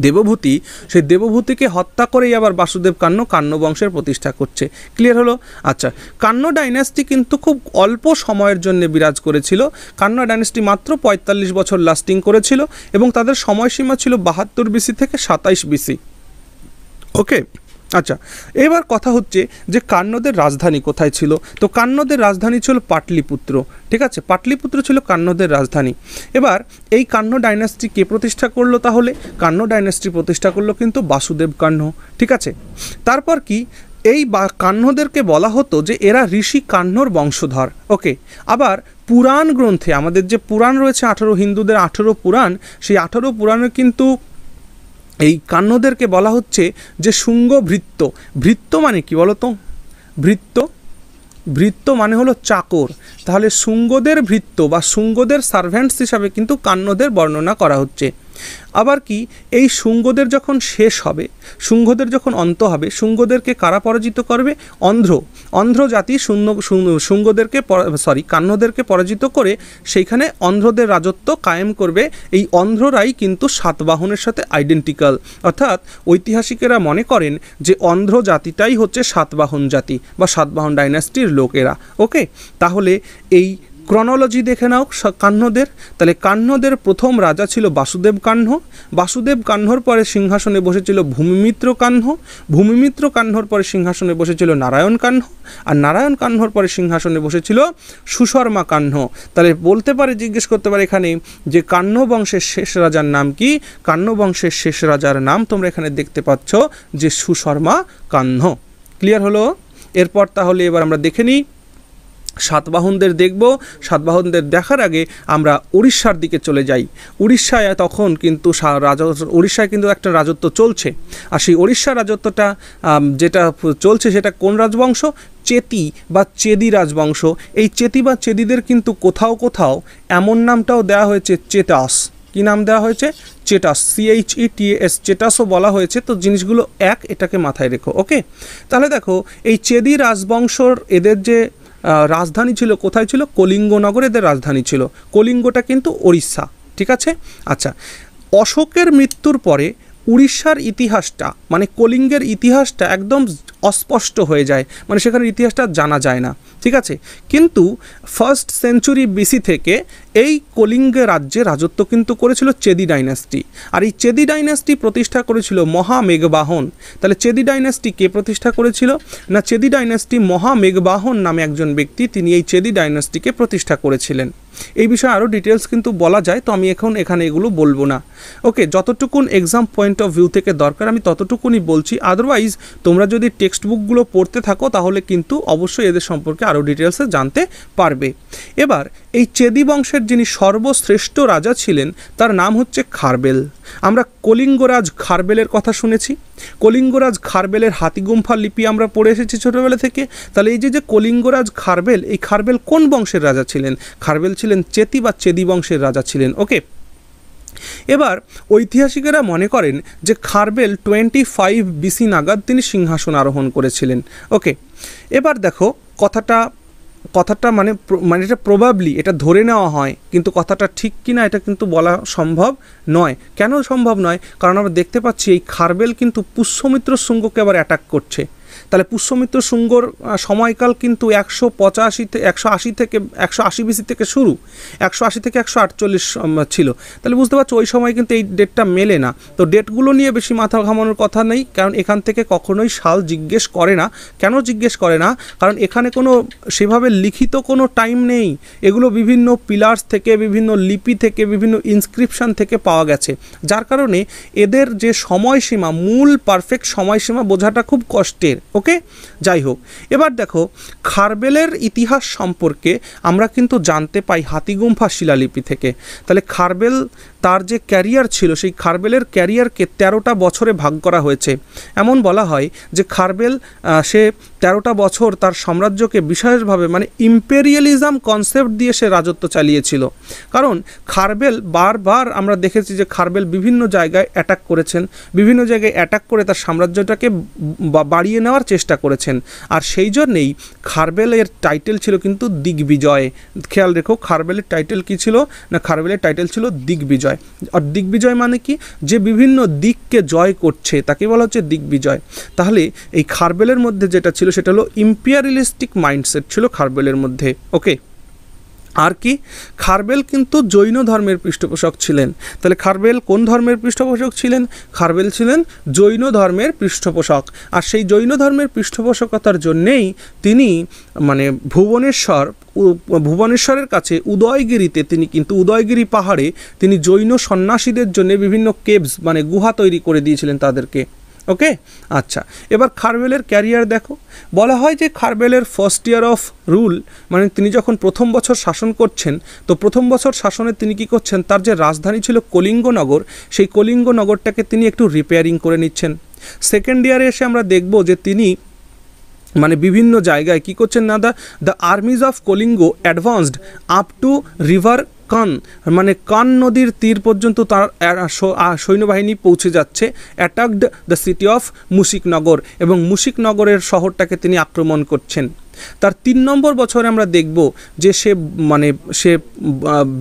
দেবভূতি সেই দেবভূতিকে হত্যা করেই আবার বাসুদেব কান্ন কান্ন বংশের প্রতিষ্ঠা করছে ক্লিয়ার হলো আচ্ছা কান্ন ডাইনাস্টি কিন্তু খুব অল্প সময়ের জন্য বিরাজ করেছিল কান্ন ডাইনাস্টি মাত্র পঁয়তাল্লিশ বছর লাস্টিং করেছিল এবং তাদের সময়সীমা ছিল বাহাত্তর বিসি থেকে সাতাইশ বিসি ওকে আচ্ছা এবার কথা হচ্ছে যে কান্নদের রাজধানী কোথায় ছিল তো কান্নদের রাজধানী ছিল পাটলিপুত্র ঠিক আছে পাটলিপুত্র ছিল কান্নদের রাজধানী এবার এই কান্ন ডাইনাস্টি কে প্রতিষ্ঠা করলো তাহলে কান্ন ডাইনাস্টি প্রতিষ্ঠা করলো কিন্তু বাসুদেব কান্ন ঠিক আছে তারপর কি এই বা কান্নদেরকে বলা হতো যে এরা ঋষি কান্নর বংশধর ওকে আবার পুরাণ গ্রন্থে আমাদের যে পুরাণ রয়েছে আঠেরো হিন্দুদের আঠেরো পুরাণ সেই আঠেরো পুরাণে কিন্তু এই কান্নদেরকে বলা হচ্ছে যে শুঙ্গ ভৃত্য ভৃত্য মানে কি বলতো ভৃত্য ভৃত্য মানে হলো চাকর তাহলে শুঙ্গদের ভৃত্য বা শুঙ্গদের সার্ভেন্টস হিসাবে কিন্তু কান্নদের বর্ণনা করা হচ্ছে আবার কি এই শুঙ্গদের যখন শেষ হবে শুঙ্গদের যখন অন্ত হবে শুঙ্গদেরকে কারা পরাজিত করবে অন্ধ্র অন্ধ্র জাতি শূন্য শুঙ্গদেরকে সরি কান্নদেরকে পরাজিত করে সেইখানে অন্ধ্রদের রাজত্ব কায়েম করবে এই অন্ধ্ররাই কিন্তু সাতবাহনের সাথে আইডেন্টিক্যাল অর্থাৎ ঐতিহাসিকেরা মনে করেন যে অন্ধ্র জাতিটাই হচ্ছে সাতবাহন জাতি বা সাতবাহন ডাইনাস্টির লোকেরা ওকে তাহলে এই ক্রনোলজি দেখে নাও কাহ্নদের তাহলে কাহ্নদের প্রথম রাজা ছিল বাসুদেব কাহ্ন বাসুদেব কাহ্নর পরে সিংহাসনে বসেছিল ভূমিমিত্র কাহ্ন ভূমিমিত্র কাহ্নর পরে সিংহাসনে বসেছিল নারায়ণ কাহ্ন আর নারায়ণ কাহ্নর পরে সিংহাসনে বসেছিল সুশর্মা কাহ্ন তাহলে বলতে পারে জিজ্ঞেস করতে পারে এখানে যে কাহ্ন বংশের শেষ রাজার নাম কি কাহ্ন বংশের শেষ রাজার নাম তোমরা এখানে দেখতে পাচ্ছ যে সুশর্মা কাহ্ন ক্লিয়ার হলো এরপর তাহলে এবার আমরা দেখে নিই সাতবাহনদের দেখব সাতবাহনদের দেখার আগে আমরা উড়িষ্যার দিকে চলে যাই উড়িষ্যায় তখন কিন্তু রাজ উড়িষ্যায় কিন্তু একটা রাজত্ব চলছে আর সেই উড়িষ্যা রাজত্বটা যেটা চলছে সেটা কোন রাজবংশ চেতি বা চেদি রাজবংশ এই চেতি বা চেদিদের কিন্তু কোথাও কোথাও এমন নামটাও দেওয়া হয়েছে চেতাস কি নাম দেওয়া হয়েছে চেটাস সিএইচই টিএস e চেটাসও বলা হয়েছে তো জিনিসগুলো এক এটাকে মাথায় রেখো ওকে তাহলে দেখো এই চেদি রাজবংশর এদের যে রাজধানী ছিল কোথায় ছিল কলিঙ্গনগর এদের রাজধানী ছিল কলিঙ্গটা কিন্তু ওড়িশা ঠিক আছে আচ্ছা অশোকের মৃত্যুর পরে উড়িষ্যার ইতিহাসটা মানে কলিঙ্গের ইতিহাসটা একদম অস্পষ্ট হয়ে যায় মানে সেখানে ইতিহাসটা জানা যায় না ঠিক আছে কিন্তু ফার্স্ট সেঞ্চুরি বিসি থেকে এই কলিঙ্গ রাজ্যে রাজত্ব কিন্তু করেছিল চেদি ডাইনাস্টি আর এই চেদি ডাইনাস্টি প্রতিষ্ঠা করেছিল মহামেঘবাহন তাহলে চেদি ডাইনাস্টি কে প্রতিষ্ঠা করেছিল না চেদি ডাইনাস্টি মহামেঘবাহন নামে একজন ব্যক্তি তিনি এই চেদি ডাইনাস্টিকে প্রতিষ্ঠা করেছিলেন এই বিষয়ে আরও ডিটেলস কিন্তু বলা যায় তো আমি এখন এখানে এগুলো বলবো না ওকে যতটুকুন এক্সাম পয়েন্ট অফ ভিউ থেকে দরকার আমি ততটুকুনি বলছি আদারওয়াইজ তোমরা যদি টেক্সট বুকগুলো পড়তে থাকো তাহলে কিন্তু অবশ্যই এদের সম্পর্কে আরও ডিটেলসে জানতে পারবে এবার এই চেদি বংশের যিনি সর্বশ্রেষ্ঠ রাজা ছিলেন তার নাম হচ্ছে খারবেল আমরা কলিঙ্গরাজ খারবেলের কথা শুনেছি কলিঙ্গরাজ খারবেলের হাতিগুম্ফা লিপি আমরা পড়ে এসেছি ছোটোবেলা থেকে তাহলে এই যে যে কলিঙ্গরাজ খারবেল এই খারবেল কোন বংশের রাজা ছিলেন খারবেল ছিলেন চেতি বা চেদি বংশের রাজা ছিলেন ওকে এবার ঐতিহাসিকেরা মনে করেন যে খারবেল টোয়েন্টি ফাইভ বিসি নাগাদ তিনি সিংহাসন আরোহণ করেছিলেন ওকে এবার দেখো কথাটা কথাটা মানে মানে এটা প্রবাবলি এটা ধরে নেওয়া হয় কিন্তু কথাটা ঠিক কি না এটা কিন্তু বলা সম্ভব নয় কেন সম্ভব নয় কারণ আমরা দেখতে পাচ্ছি এই খারবেল কিন্তু পুষ্যমিত্র শুঙ্গকে আবার অ্যাটাক করছে তাহলে পুষ্যমিত্র শুঙ্গর সময়কাল কিন্তু একশো পঁচাশি থেকে একশো আশি থেকে একশো আশি বিসি থেকে শুরু একশো আশি থেকে একশো আটচল্লিশ ছিল তাহলে বুঝতে পারছো ওই সময় কিন্তু এই ডেটটা মেলে না তো ডেটগুলো নিয়ে বেশি মাথা ঘামানোর কথা নেই কারণ এখান থেকে কখনোই সাল জিজ্ঞেস করে না কেন জিজ্ঞেস করে না কারণ এখানে কোনো সেভাবে লিখিত কোনো টাইম নেই এগুলো বিভিন্ন পিলার্স থেকে বিভিন্ন লিপি থেকে বিভিন্ন ইনস্ক্রিপশান থেকে পাওয়া গেছে যার কারণে এদের যে সময়সীমা মূল পারফেক্ট সময়সীমা বোঝাটা খুব কষ্টের ওকে যাই হোক এবার দেখো খারবেলের ইতিহাস সম্পর্কে আমরা কিন্তু জানতে পাই হাতিগুম্ফা শিলালিপি থেকে তাহলে খারবেল তার যে ক্যারিয়ার ছিল সেই খারবেলের ক্যারিয়ারকে তেরোটা বছরে ভাগ করা হয়েছে এমন বলা হয় যে খারবেল সে তেরোটা বছর তার সাম্রাজ্যকে বিশেষভাবে মানে ইম্পেরিয়ালিজম কনসেপ্ট দিয়ে সে রাজত্ব চালিয়েছিল কারণ খারবেল বারবার আমরা দেখেছি যে খারবেল বিভিন্ন জায়গায় অ্যাটাক করেছেন বিভিন্ন জায়গায় অ্যাটাক করে তার সাম্রাজ্যটাকে বাড়িয়ে নেওয়ার চেষ্টা করেছেন আর সেই জন্যেই খারবেলের টাইটেল ছিল কিন্তু দিগ্বিজয় খেয়াল রেখো খারবেলের টাইটেল কী ছিল না খারবেলের টাইটেল ছিল দিগ্বিজয় দিগ্বিজয় আর দিগ্বিজয় মানে কি যে বিভিন্ন দিককে জয় করছে তাকে বলা হচ্ছে দিগ্বিজয় তাহলে এই খারবেলের মধ্যে যেটা ছিল সেটা হলো ইম্পিয়ারিলিস্টিক মাইন্ডসেট ছিল খারবেলের মধ্যে ওকে আর কি খারবেল কিন্তু জৈন ধর্মের পৃষ্ঠপোষক ছিলেন তাহলে খারবেল কোন ধর্মের পৃষ্ঠপোষক ছিলেন খারবেল ছিলেন জৈন ধর্মের পৃষ্ঠপোষক আর সেই জৈন ধর্মের পৃষ্ঠপোষকতার জন্যেই তিনি মানে ভুবনেশ্বর ভুবনেশ্বরের কাছে উদয়গিরিতে তিনি কিন্তু উদয়গিরি পাহাড়ে তিনি জৈন সন্ন্যাসীদের জন্য বিভিন্ন কেভস মানে গুহা তৈরি করে দিয়েছিলেন তাদেরকে ওকে আচ্ছা এবার খারবেলের ক্যারিয়ার দেখো বলা হয় যে খারবেলের ফার্স্ট ইয়ার অফ রুল মানে তিনি যখন প্রথম বছর শাসন করছেন তো প্রথম বছর শাসনে তিনি কি করছেন তার যে রাজধানী ছিল কলিঙ্গনগর সেই কলিঙ্গনগরটাকে তিনি একটু রিপেয়ারিং করে নিচ্ছেন সেকেন্ড ইয়ারে এসে আমরা দেখব যে তিনি মানে বিভিন্ন জায়গায় কি করছেন না দা the armies of Kalinga advanced up to river কান মানে কান নদীর তীর পর্যন্ত তার সৈন্যবাহিনী পৌঁছে যাচ্ছে attacked the city of Mushikanagara এবং মুশিকনগরের শহরটাকে তিনি আক্রমণ করছেন তার তিন নম্বর বছরে আমরা দেখব যে সে মানে সে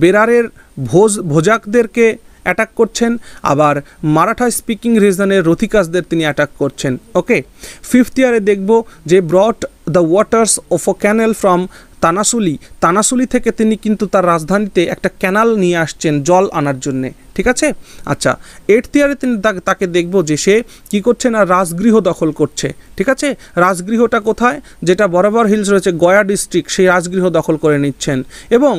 বেরারের ভোজ ভোজাকদেরকে অ্যাটাক করছেন আবার মারাঠা স্পিকিং রিজনের রথিকাসদের তিনি অ্যাটাক করছেন ওকে ফিফথ ইয়ারে দেখব যে brought the waters of canal from Tanasuli Tanasuli থেকে তিনি কিন্তু তার রাজধানীতে একটা ক্যানাল নিয়ে আসছেন জল আনার জন্যে ঠিক আছে আচ্ছা এইট ইয়ারে তিনি তাকে দেখব যে সে কী করছে না রাজগৃহ দখল করছে ঠিক আছে রাজগৃহটা কোথায় যেটা বরাবর হিলস রয়েছে গয়া ডিস্ট্রিক্ট সেই রাজগৃহ দখল করে নিচ্ছেন এবং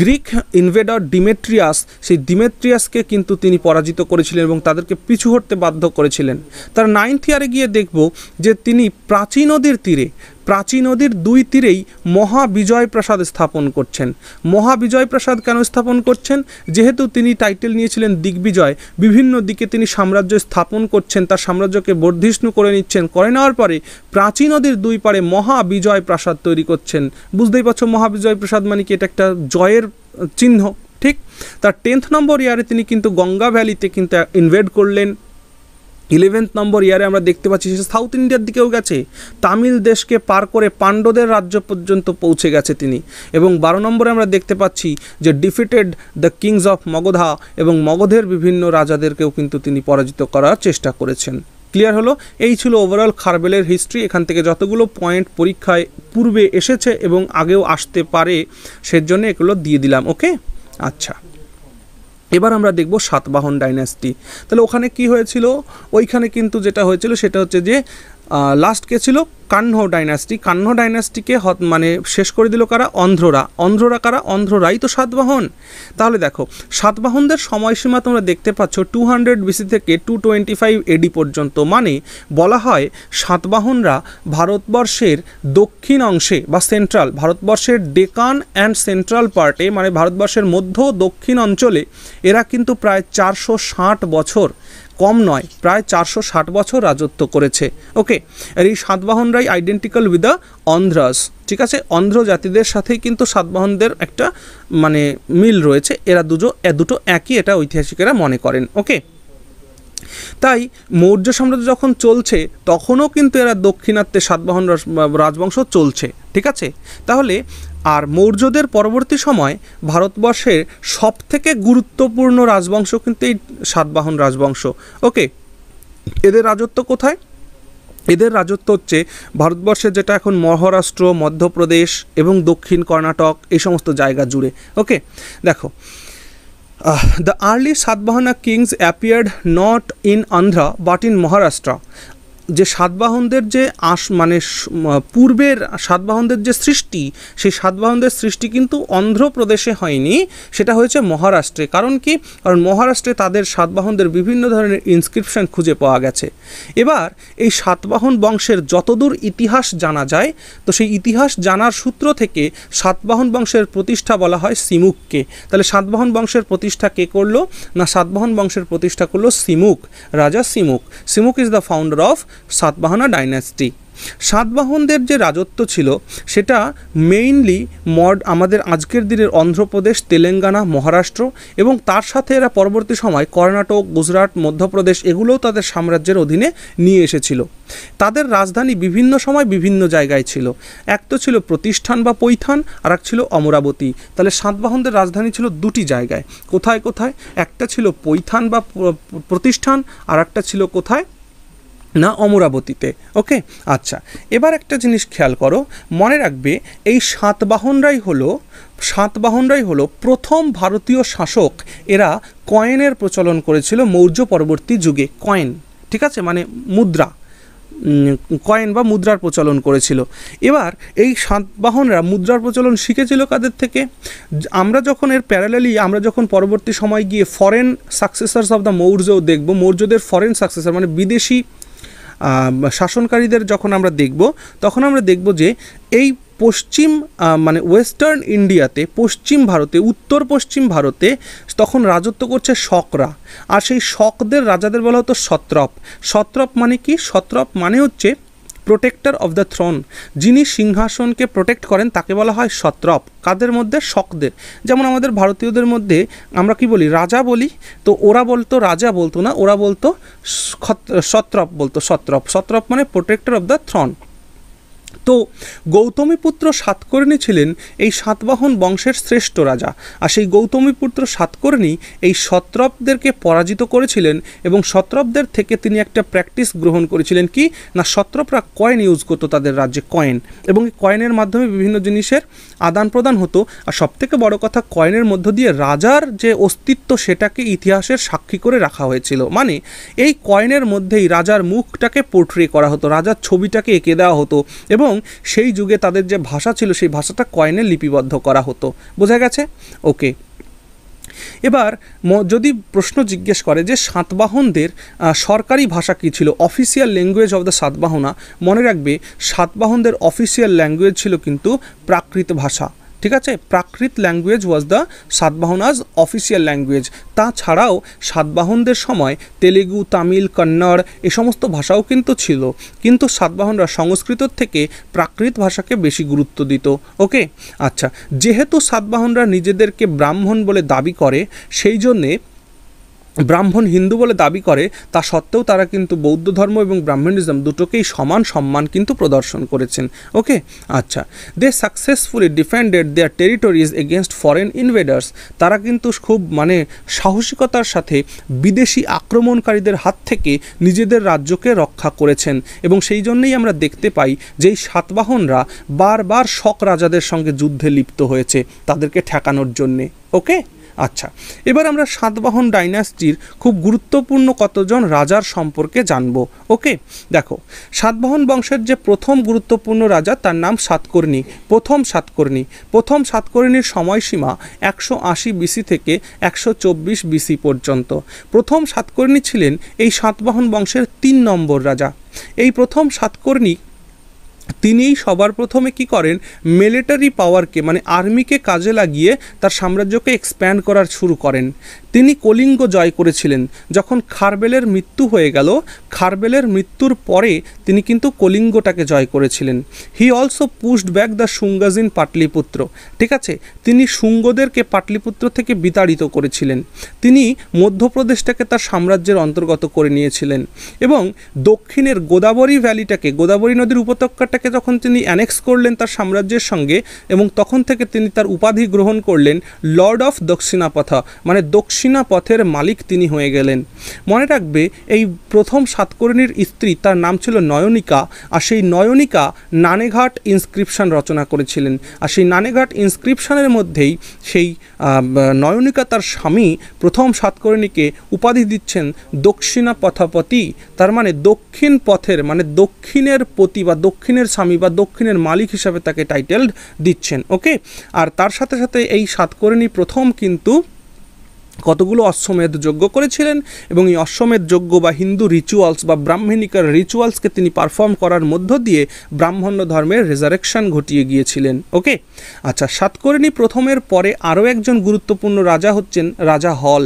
গ্রিক ইনভেডার ডিমেট্রিয়াস সেই ডিমেট্রিয়াসকে কিন্তু তিনি পরাজিত করেছিলেন এবং তাদেরকে পিছু হটতে বাধ্য করেছিলেন তার নাইন ইয়ারে গিয়ে দেখব যে তিনি প্রাচীন নদীর তীরে প্রাচী নদীর দুই তীরেই মহাবিজয় প্রাসাদ স্থাপন করছেন মহাবিজয় প্রাসাদ কেন স্থাপন করছেন যেহেতু তিনি টাইটেল নিয়েছিলেন দিগ্বিজয় বিভিন্ন দিকে তিনি সাম্রাজ্য স্থাপন করছেন তার সাম্রাজ্যকে বর্ধিষ্ণু করে নিচ্ছেন করে নেওয়ার পরে প্রাচী নদীর দুই পারে মহাবিজয় প্রাসাদ তৈরি করছেন বুঝতেই পারছো মহাবিজয় প্রসাদ মানে কি এটা একটা জয়ের চিহ্ন ঠিক তার টেন্থ নম্বর ইয়ারে তিনি কিন্তু গঙ্গা ভ্যালিতে কিন্তু ইনভেড করলেন ইলেভেন্থ নম্বর ইয়ারে আমরা দেখতে পাচ্ছি সে সাউথ ইন্ডিয়ার দিকেও গেছে তামিল দেশকে পার করে পাণ্ডদের রাজ্য পর্যন্ত পৌঁছে গেছে তিনি এবং বারো নম্বরে আমরা দেখতে পাচ্ছি যে defeated the kings of Magadha এবং মগধের বিভিন্ন রাজাদেরকেও কিন্তু তিনি পরাজিত করার চেষ্টা করেছেন ক্লিয়ার হলো এই ছিল ওভারঅল খারবেলের হিস্ট্রি এখান থেকে যতগুলো পয়েন্ট পরীক্ষায় পূর্বে এসেছে এবং আগেও আসতে পারে সেজন্য এগুলো দিয়ে দিলাম ওকে আচ্ছা এবার আমরা দেখব সাতবাহন ডাইনাস্টি তাহলে ওখানে কি হয়েছিল ওইখানে কিন্তু যেটা হয়েছিল সেটা হচ্ছে যে লাস্ট কে ছিল কাহ্ন ডাইনাস্টি কাহ্ন ডাইনাস্টিকে মানে শেষ করে দিল কারা অন্ধ্ররা অন্ধ্ররা কারা অন্ধ্ররাই তো সাতবাহন তাহলে দেখো সাতবাহনদের সময়সীমা তোমরা দেখতে পাচ্ছ টু হান্ড্রেড বিসি থেকে টু টোয়েন্টি ফাইভ এডি পর্যন্ত মানে বলা হয় সাতবাহনরা ভারতবর্ষের দক্ষিণ অংশে বা সেন্ট্রাল ভারতবর্ষের ডেকান অ্যান্ড সেন্ট্রাল পার্টে মানে ভারতবর্ষের মধ্য দক্ষিণ অঞ্চলে এরা কিন্তু প্রায় চারশো ষাট বছর কম নয় প্রায় চারশো ষাট বছর রাজত্ব করেছে ওকে আর এই সাতবাহনরাই আইডেন্টিক্যাল উইথ দ্য অন্ধ্রাস ঠিক আছে অন্ধ্র জাতিদের সাথেই কিন্তু সাতবাহনদের একটা মানে মিল রয়েছে এরা দুজো দুটো একই এটা ঐতিহাসিকেরা মনে করেন ওকে তাই মৌর্য সাম্রাজ্য যখন চলছে তখনও কিন্তু এরা দক্ষিণাত্যে সাতবাহন রাজবংশ চলছে ঠিক আছে তাহলে আর মৌর্যদের পরবর্তী সময় ভারতবর্ষের সবথেকে গুরুত্বপূর্ণ রাজবংশ কিন্তু এই সাতবাহন রাজবংশ ওকে এদের রাজত্ব কোথায় এদের রাজত্ব হচ্ছে ভারতবর্ষের যেটা এখন মহারাষ্ট্র মধ্যপ্রদেশ এবং দক্ষিণ কর্ণাটক এই সমস্ত জায়গা জুড়ে ওকে দেখো Uh, the early Satbahana kings appeared not in Andhra but in Maharashtra যে সাতবাহনদের যে আস মানে পূর্বের সাতবাহনদের যে সৃষ্টি সেই সাতবাহনদের সৃষ্টি কিন্তু অন্ধ্রপ্রদেশে হয়নি সেটা হয়েছে মহারাষ্ট্রে কারণ কি কারণ মহারাষ্ট্রে তাদের সাতবাহনদের বিভিন্ন ধরনের ইনস্ক্রিপশন খুঁজে পাওয়া গেছে এবার এই সাতবাহন বংশের যতদূর ইতিহাস জানা যায় তো সেই ইতিহাস জানার সূত্র থেকে সাতবাহন বংশের প্রতিষ্ঠা বলা হয় সিমুককে তাহলে সাতবাহন বংশের প্রতিষ্ঠা কে করলো না সাতবাহন বংশের প্রতিষ্ঠা করলো সিমুক রাজা Simuk Simuk is the founder of Satavahana dynasty সাতবাহনদের যে রাজত্ব ছিল সেটা মেইনলি মড আমাদের আজকের দিনের অন্ধ্রপ্রদেশ তেলেঙ্গানা মহারাষ্ট্র এবং তার সাথে এরা পরবর্তী সময় কর্ণাটক গুজরাট মধ্যপ্রদেশ এগুলোও তাদের সাম্রাজ্যের অধীনে নিয়ে এসেছিল তাদের রাজধানী বিভিন্ন সময় বিভিন্ন জায়গায় ছিল এক তো ছিল প্রতিষ্ঠান বা পৈথান আর এক ছিল অমরাবতী তাহলে সাতবাহনদের রাজধানী ছিল দুটি জায়গায় কোথায় কোথায় একটা ছিল পৈথান বা প্রতিষ্ঠান আর একটা ছিল কোথায় না অমরাবতীতে ওকে আচ্ছা এবার একটা জিনিস খেয়াল করো মনে রাখবে এই সাতবাহনরাই হলো সাতবাহনরাই হলো প্রথম ভারতীয় শাসক এরা কয়েনের প্রচলন করেছিল মৌর্য পরবর্তী যুগে কয়েন ঠিক আছে মানে মুদ্রা কয়েন বা মুদ্রার প্রচলন করেছিল এবার এই সাতবাহনরা মুদ্রার প্রচলন শিখেছিল কাদের থেকে আমরা যখন এর প্যারালালি আমরা যখন পরবর্তী সময় গিয়ে ফরেন সাকসেসার্স অফ দ্য মৌর্যও দেখব মৌর্যদের ফরেন সাকসেসার মানে বিদেশি শাসনকারীদের যখন আমরা দেখব তখন আমরা দেখব যে এই পশ্চিম মানে ওয়েস্টার্ন ইন্ডিয়াতে পশ্চিম ভারতে উত্তর পশ্চিম ভারতে তখন রাজত্ব করছে শকরা আর সেই শকদের রাজাদের বলা হতো সত্রপ সত্রপ মানে কি সত্রপ মানে হচ্ছে প্রোটেক্টর অফ দ্য থ্রোন যিনি সিংহাসনকে প্রোটেক্ট করেন তাকে বলা হয় সত্রপ কাদের মধ্যে শকদের যেমন আমাদের ভারতীয়দের মধ্যে আমরা কি বলি রাজা বলি তো ওরা বলতো রাজা বলতো না ওরা বলতো সত্রপ বলতো সত্রপ সত্রপ মানে প্রোটেক্টর অফ দ্য থ্রন তো গৌতমীপুত্র সাতকর্ণী ছিলেন এই সাতবাহন বংশের শ্রেষ্ঠ রাজা আর সেই গৌতমীপুত্র সাতকর্ণী এই সত্রপদেরকে পরাজিত করেছিলেন এবং সত্রপদের থেকে তিনি একটা প্র্যাকটিস গ্রহণ করেছিলেন কি না সত্রপরা কয়েন ইউজ করতো তাদের রাজ্যে কয়েন এবং এই কয়েনের মাধ্যমে বিভিন্ন জিনিসের আদান প্রদান হতো আর সবথেকে বড় কথা কয়েনের মধ্য দিয়ে রাজার যে অস্তিত্ব সেটাকে ইতিহাসের সাক্ষী করে রাখা হয়েছিল মানে এই কয়েনের মধ্যেই রাজার মুখটাকে পোর্ট্রে করা হতো রাজার ছবিটাকে এঁকে দেওয়া হতো এবং এবং সেই যুগে তাদের যে ভাষা ছিল সেই ভাষাটা কয়েনে লিপিবদ্ধ করা হতো বোঝা গেছে ওকে এবার যদি প্রশ্ন জিজ্ঞেস করে যে সাতবাহনদের সরকারি ভাষা কী ছিল official language of the Satavahana মনে রাখবে সাতবাহনদের অফিসিয়াল ল্যাঙ্গুয়েজ ছিল কিন্তু প্রাকৃত ভাষা ঠিক আছে Prakrit language was the Satavahana আজ অফিসিয়াল ল্যাঙ্গুয়েজ তাছাড়াও সাতবাহনদের সময় তেলেগু তামিল কন্নড় এ সমস্ত ভাষাও কিন্তু ছিল কিন্তু সাতবাহনরা সংস্কৃতর থেকে প্রাকৃত ভাষাকে বেশি গুরুত্ব দিত ওকে আচ্ছা যেহেতু সাতবাহনরা নিজেদেরকে ব্রাহ্মণ বলে দাবি করে সেই জন্যে ব্রাহ্মণ হিন্দু বলে দাবি করে তা সত্ত্বেও তারা কিন্তু বৌদ্ধ ধর্ম এবং ব্রাহ্মণিজম দুটোকেই সমান সম্মান কিন্তু প্রদর্শন করেছেন ওকে আচ্ছা they successfully defended their territories against foreign invaders তারা কিন্তু খুব মানে সাহসিকতার সাথে বিদেশি আক্রমণকারীদের হাত থেকে নিজেদের রাজ্যকে রক্ষা করেছেন এবং সেই জন্যেই আমরা দেখতে পাই যেই সাতবাহনরা বারবার শক রাজাদের সঙ্গে যুদ্ধে লিপ্ত হয়েছে তাদেরকে ঠেকানোর জন্যে ওকে আচ্ছা এবার আমরা সাতবাহন ডাইনাস্টির খুব গুরুত্বপূর্ণ কতজন রাজার সম্পর্কে জানব ওকে দেখো সাতবাহন বংশের যে প্রথম গুরুত্বপূর্ণ রাজা তার নাম সাতকর্ণী প্রথম সাতকর্ণী প্রথম সাতকর্ণীর সময়সীমা একশো আশি বিসি থেকে একশো চব্বিশ বিসি পর্যন্ত প্রথম সাতকর্ণী ছিলেন এই সাতবাহন বংশের তিন নম্বর রাজা এই প্রথম সাতকর্ণী তিনি সবার প্রথমে কি করেন মিলিটারি পাওয়ারকে মানে আর্মিকে কাজে লাগিয়ে তার সাম্রাজ্যকে এক্সপ্যান্ড করার শুরু করেন তিনি কলিঙ্গ জয় করেছিলেন যখন খারবেলের মৃত্যু হয়ে গেল খারবেলের মৃত্যুর পরে তিনি কিন্তু কলিঙ্গটাকে জয় করেছিলেন he also pushed back the Shungas in Pataliputra ঠিক আছে তিনি শুঙ্গদেরকে পাটলিপুত্র থেকে বিতাড়িত করেছিলেন তিনি মধ্যপ্রদেশটাকে তার সাম্রাজ্যের অন্তর্গত করে নিয়েছিলেন এবং দক্ষিণের গোদাবরী ভ্যালিটাকে গোদাবরী নদীর উপত্যকাটা এটাকে যখন তিনি অ্যানেক্স করলেন তার সাম্রাজ্যের সঙ্গে এবং তখন থেকে তিনি তার উপাধি গ্রহণ করলেন লর্ড অফ দক্ষিণাপথা মানে দক্ষিণাপথের মালিক তিনি হয়ে গেলেন মনে রাখবে এই প্রথম সাতকর্ণীর স্ত্রী তার নাম ছিল নয়নিকা আর সেই নয়নিকা নানেঘাট ইনস্ক্রিপশন রচনা করেছিলেন আর সেই নানেঘাট ইনস্ক্রিপশনের মধ্যেই সেই নয়নিকা তার স্বামী প্রথম সাতকর্ণীকে উপাধি দিচ্ছেন দক্ষিণা পথাপতি তার মানে দক্ষিণ পথের মানে দক্ষিণের পতি বা দক্ষিণের দক্ষিণের স্বামী বা দক্ষিণের মালিক হিসাবে তাকে টাইটেলড দিচ্ছেন ওকে আর তার সাথে সাথে এই সাতকরণী প্রথম কিন্তু কতগুলো অশ্বমেধ যজ্ঞ করেছিলেন এবং এই অশ্বমেধ যজ্ঞ বা হিন্দু রিচুয়ালস বা ব্রাহ্মণিকার রিচুয়ালসকে তিনি পারফর্ম করার মধ্য দিয়ে ব্রাহ্মণ্য ধর্মের রেজারেকশন ঘটিয়ে গিয়েছিলেন ওকে আচ্ছা সাতকরণী প্রথমের পরে আরও একজন গুরুত্বপূর্ণ রাজা হচ্ছেন রাজা হল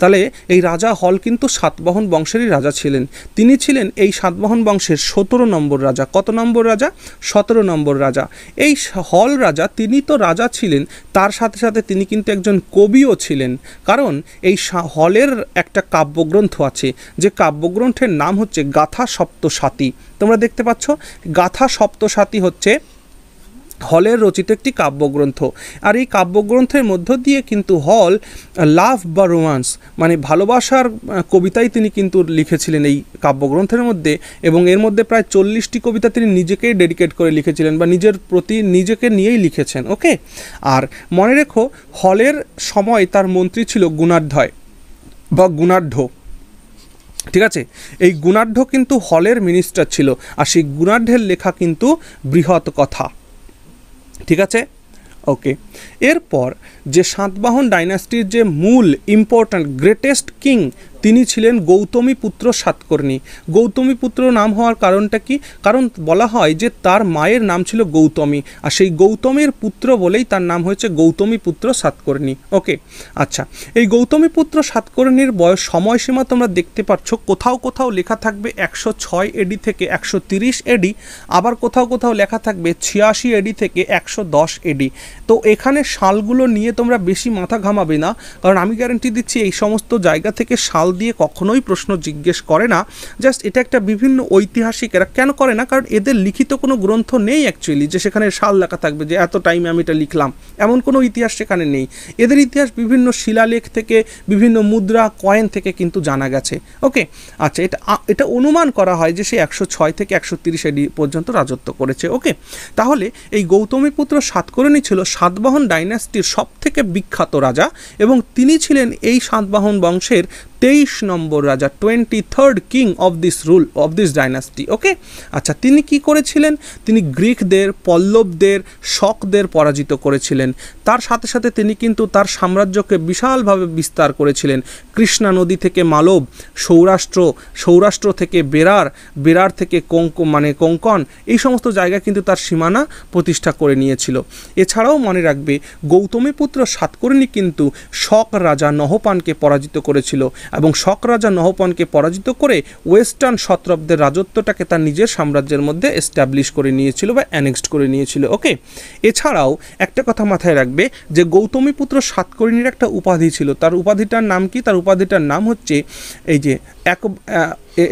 তাহলে এই রাজা হল কিন্তু সাতবাহন বংশেরই রাজা ছিলেন তিনি ছিলেন এই সাতবাহন বংশের সতেরো নম্বর রাজা কত নম্বর রাজা সতেরো নম্বর রাজা এই হল রাজা তিনি তো রাজা ছিলেন তার সাথে সাথে তিনি কিন্তু একজন কবিও ছিলেন কারণ কারণ এই হলের একটা কাব্যগ্রন্থ আছে যে কাব্যগ্রন্থের নাম হচ্ছে গাথা সপ্তসাতী তোমরা দেখতে পাচ্ছ গাথা সপ্তসাতী হচ্ছে হলের রচিত একটি কাব্যগ্রন্থ আর এই কাব্যগ্রন্থের মধ্য দিয়ে কিন্তু হল লাভ বা রোমান্স মানে ভালোবাসার কবিতাই তিনি কিন্তু লিখেছিলেন এই কাব্যগ্রন্থের মধ্যে এবং এর মধ্যে প্রায় চল্লিশটি কবিতা তিনি নিজেকেই ডেডিকেট করে লিখেছিলেন বা নিজের প্রতি নিজেকে নিয়েই লিখেছেন ওকে আর মনে রেখো হলের সময় তার মন্ত্রী ছিল গুণার্ধয় বা গুণাঢ্য ঠিক আছে এই গুণাঢ্য কিন্তু হলের মিনিস্টার ছিল আর সেই গুণাঢ্যের লেখা কিন্তু বৃহৎ কথা ঠিক আছে ওকে এরপর যে সাতবাহন ডাইনাস্টির যে মূল ইম্পর্ট্যান্ট গ্রেটেস্ট কিং তিনি ছিলেন গৌতমী পুত্র সাতকর্ণী গৌতমী পুত্র নাম হওয়ার কারণটা কি কারণ বলা হয় যে তার মায়ের নাম ছিল গৌতমী আর সেই গৌতমের পুত্র বলেই তার নাম হয়েছে গৌতমী পুত্র সাতকর্ণী ওকে আচ্ছা এই গৌতমী পুত্র সাতকর্ণীর বয়স সময়সীমা তোমরা দেখতে পাচ্ছ কোথাও কোথাও লেখা থাকবে একশো ছয় এডি থেকে একশো তিরিশ এডি আবার কোথাও কোথাও লেখা থাকবে ছিয়াশি এডি থেকে একশো দশ এডি তো এখানে শালগুলো নিয়ে তোমরা বেশি মাথা ঘামাবে না কারণ আমি গ্যারেন্টি দিচ্ছি এই সমস্ত জায়গা থেকে শাল দিয়ে কখনোই প্রশ্ন জিজ্ঞেস করে না জাস্ট এটা একটা বিভিন্ন ঐতিহাসিক এরা কেন করে না কারণ এদের লিখিত কোনো গ্রন্থ নেই অ্যাকচুয়ালি যে সেখানে শাল লেখা থাকবে যে এত টাইমে আমি এটা লিখলাম এমন কোনো ইতিহাস সেখানে নেই এদের ইতিহাস বিভিন্ন শিলালেখ থেকে বিভিন্ন মুদ্রা কয়েন থেকে কিন্তু জানা গেছে ওকে আচ্ছা এটা এটা অনুমান করা হয় যে সে একশো ছয় থেকে একশো তিরিশ পর্যন্ত রাজত্ব করেছে ওকে তাহলে এই গৌতমীপুত্র সাতকরণী ছিল সাতবাহন ডাইন ডাইনাস্টির সবথেকে বিখ্যাত রাজা এবং তিনি ছিলেন এই সাতবাহন বংশের তেইশ নম্বর রাজা twenty third king of this rule of this dynasty okay আচ্ছা তিনি কি করেছিলেন তিনি গ্রিকদের পল্লবদের শকদের পরাজিত করেছিলেন তার সাথে সাথে তিনি কিন্তু তার সাম্রাজ্যকে বিশালভাবে বিস্তার করেছিলেন কৃষ্ণা নদী থেকে মালব সৌরাষ্ট্র সৌরাষ্ট্র থেকে বেরার বেরার থেকে কঙ্ক মানে কঙ্কন এই সমস্ত জায়গা কিন্তু তার সীমানা প্রতিষ্ঠা করে নিয়েছিল এছাড়াও মনে রাখবে গৌতমীপুত্র সাতকর্ণী কিন্তু শক রাজা নহপানকে পরাজিত করেছিল এবং শক রাজা নহপনকে পরাজিত করে ওয়েস্টার্ন সত্রবদের রাজত্বটাকে তার নিজের সাম্রাজ্যের মধ্যে এস্টাবলিশ করে নিয়েছিল বা অ্যানেক্সড করে নিয়েছিল ওকে এছাড়াও একটা কথা মাথায় রাখবে যে গৌতমীপুত্র সাতকরিণীর একটা উপাধি ছিল তার উপাধিটার নাম কি তার উপাধিটার নাম হচ্ছে এই যে এক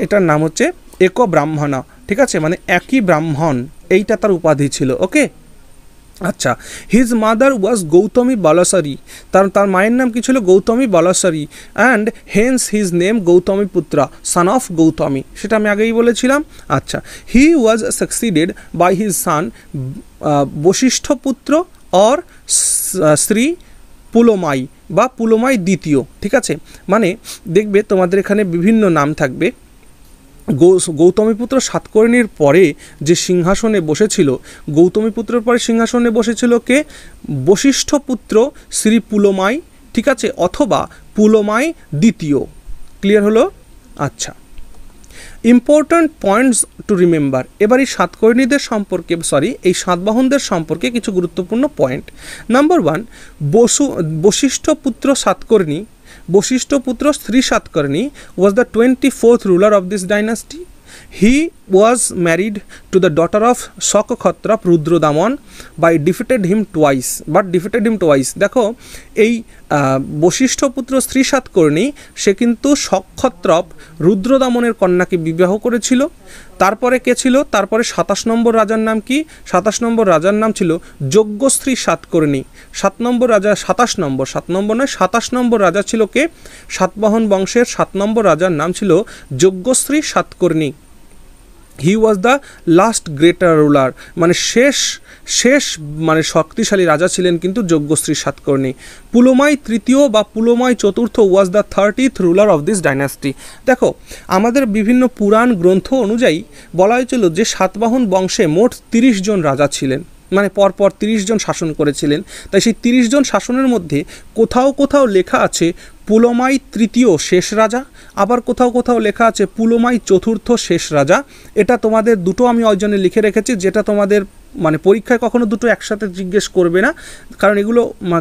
এটার নাম হচ্ছে এক ব্রাহ্মণা ঠিক আছে মানে একই ব্রাহ্মণ এইটা তার উপাধি ছিল ওকে আচ্ছা his mother was Gautami Balashri তার তার মায়ের নাম কি ছিল Gautami Balashri and hence his name Gautamiputra son of Gautami সেটা আমি আগেই বলেছিলাম আচ্ছা he was succeeded by his son Vashishthiputra or Shri পুলোমাই বা পুলোমাই দ্বিতীয় ঠিক আছে মানে দেখবে তোমাদের এখানে বিভিন্ন নাম থাকবে গৌতমীপুত্র সাতকর্ণীর পরে যে সিংহাসনে বসেছিল গৌতমীপুত্রের পরে সিংহাসনে বসেছিল কে বশিষ্ঠ পুত্র শ্রী পুলমাই ঠিক আছে অথবা পুলমাই দ্বিতীয় ক্লিয়ার হলো আচ্ছা ইম্পর্ট্যান্ট পয়েন্টস টু রিমেম্বার এবার এই সাতকর্ণীদের সম্পর্কে সরি এই সাতবাহনদের সম্পর্কে কিছু গুরুত্বপূর্ণ পয়েন্ট নাম্বার ওয়ান বসু Vashishthiputra Satakarni Vashishthiputra Shri Satakarni was the twenty fourth ruler of this dynasty he was married to the daughter of Shakakhatrap Rudradamon by defeated him twice but defeated him twice দেখো এই বশিষ্ঠ পুত্র স্ত্রী সাতকর্ণী সে কিন্তু সক্ষত্রপ রুদ্রদামনের কন্যাকে বিবাহ করেছিল তারপরে কে ছিল তারপরে সাতাশ নম্বর রাজার নাম কি সাতাশ নম্বর রাজার নাম ছিল যজ্ঞশ্রী সাতকর্ণী সাত নম্বর রাজা সাতাশ নম্বর সাত নম্বর নয় সাতাশ নম্বর রাজা ছিল কে সাতবাহন বংশের সাত নম্বর রাজার নাম ছিল Yajnashri Satakarni he was the last greater ruler মানে শেষ শেষ মানে শক্তিশালী রাজা ছিলেন কিন্তু যজ্ঞশ্রী সাতকর্ণী পুলোমাই তৃতীয় বা পুলোমাই চতুর্থ was the thirtieth ruler of this dynasty দেখো আমাদের বিভিন্ন পুরাণ গ্রন্থ অনুযায়ী বলা হয়েছিল যে সাতবাহন বংশে মোট তিরিশ জন রাজা ছিলেন মানে পরপর তিরিশ জন শাসন করেছিলেন তাই সেই তিরিশ জন শাসনের মধ্যে কোথাও কোথাও লেখা আছে পুলমাই তৃতীয় শেষ রাজা আবার কোথাও কোথাও লেখা আছে পুলমাই চতুর্থ শেষ রাজা এটা তোমাদের দুটো আমি ওই জন্য লিখে রেখেছি যেটা তোমাদের মানে পরীক্ষায় কখনো দুটো একসাথে জিজ্ঞেস করবে না কারণ এগুলো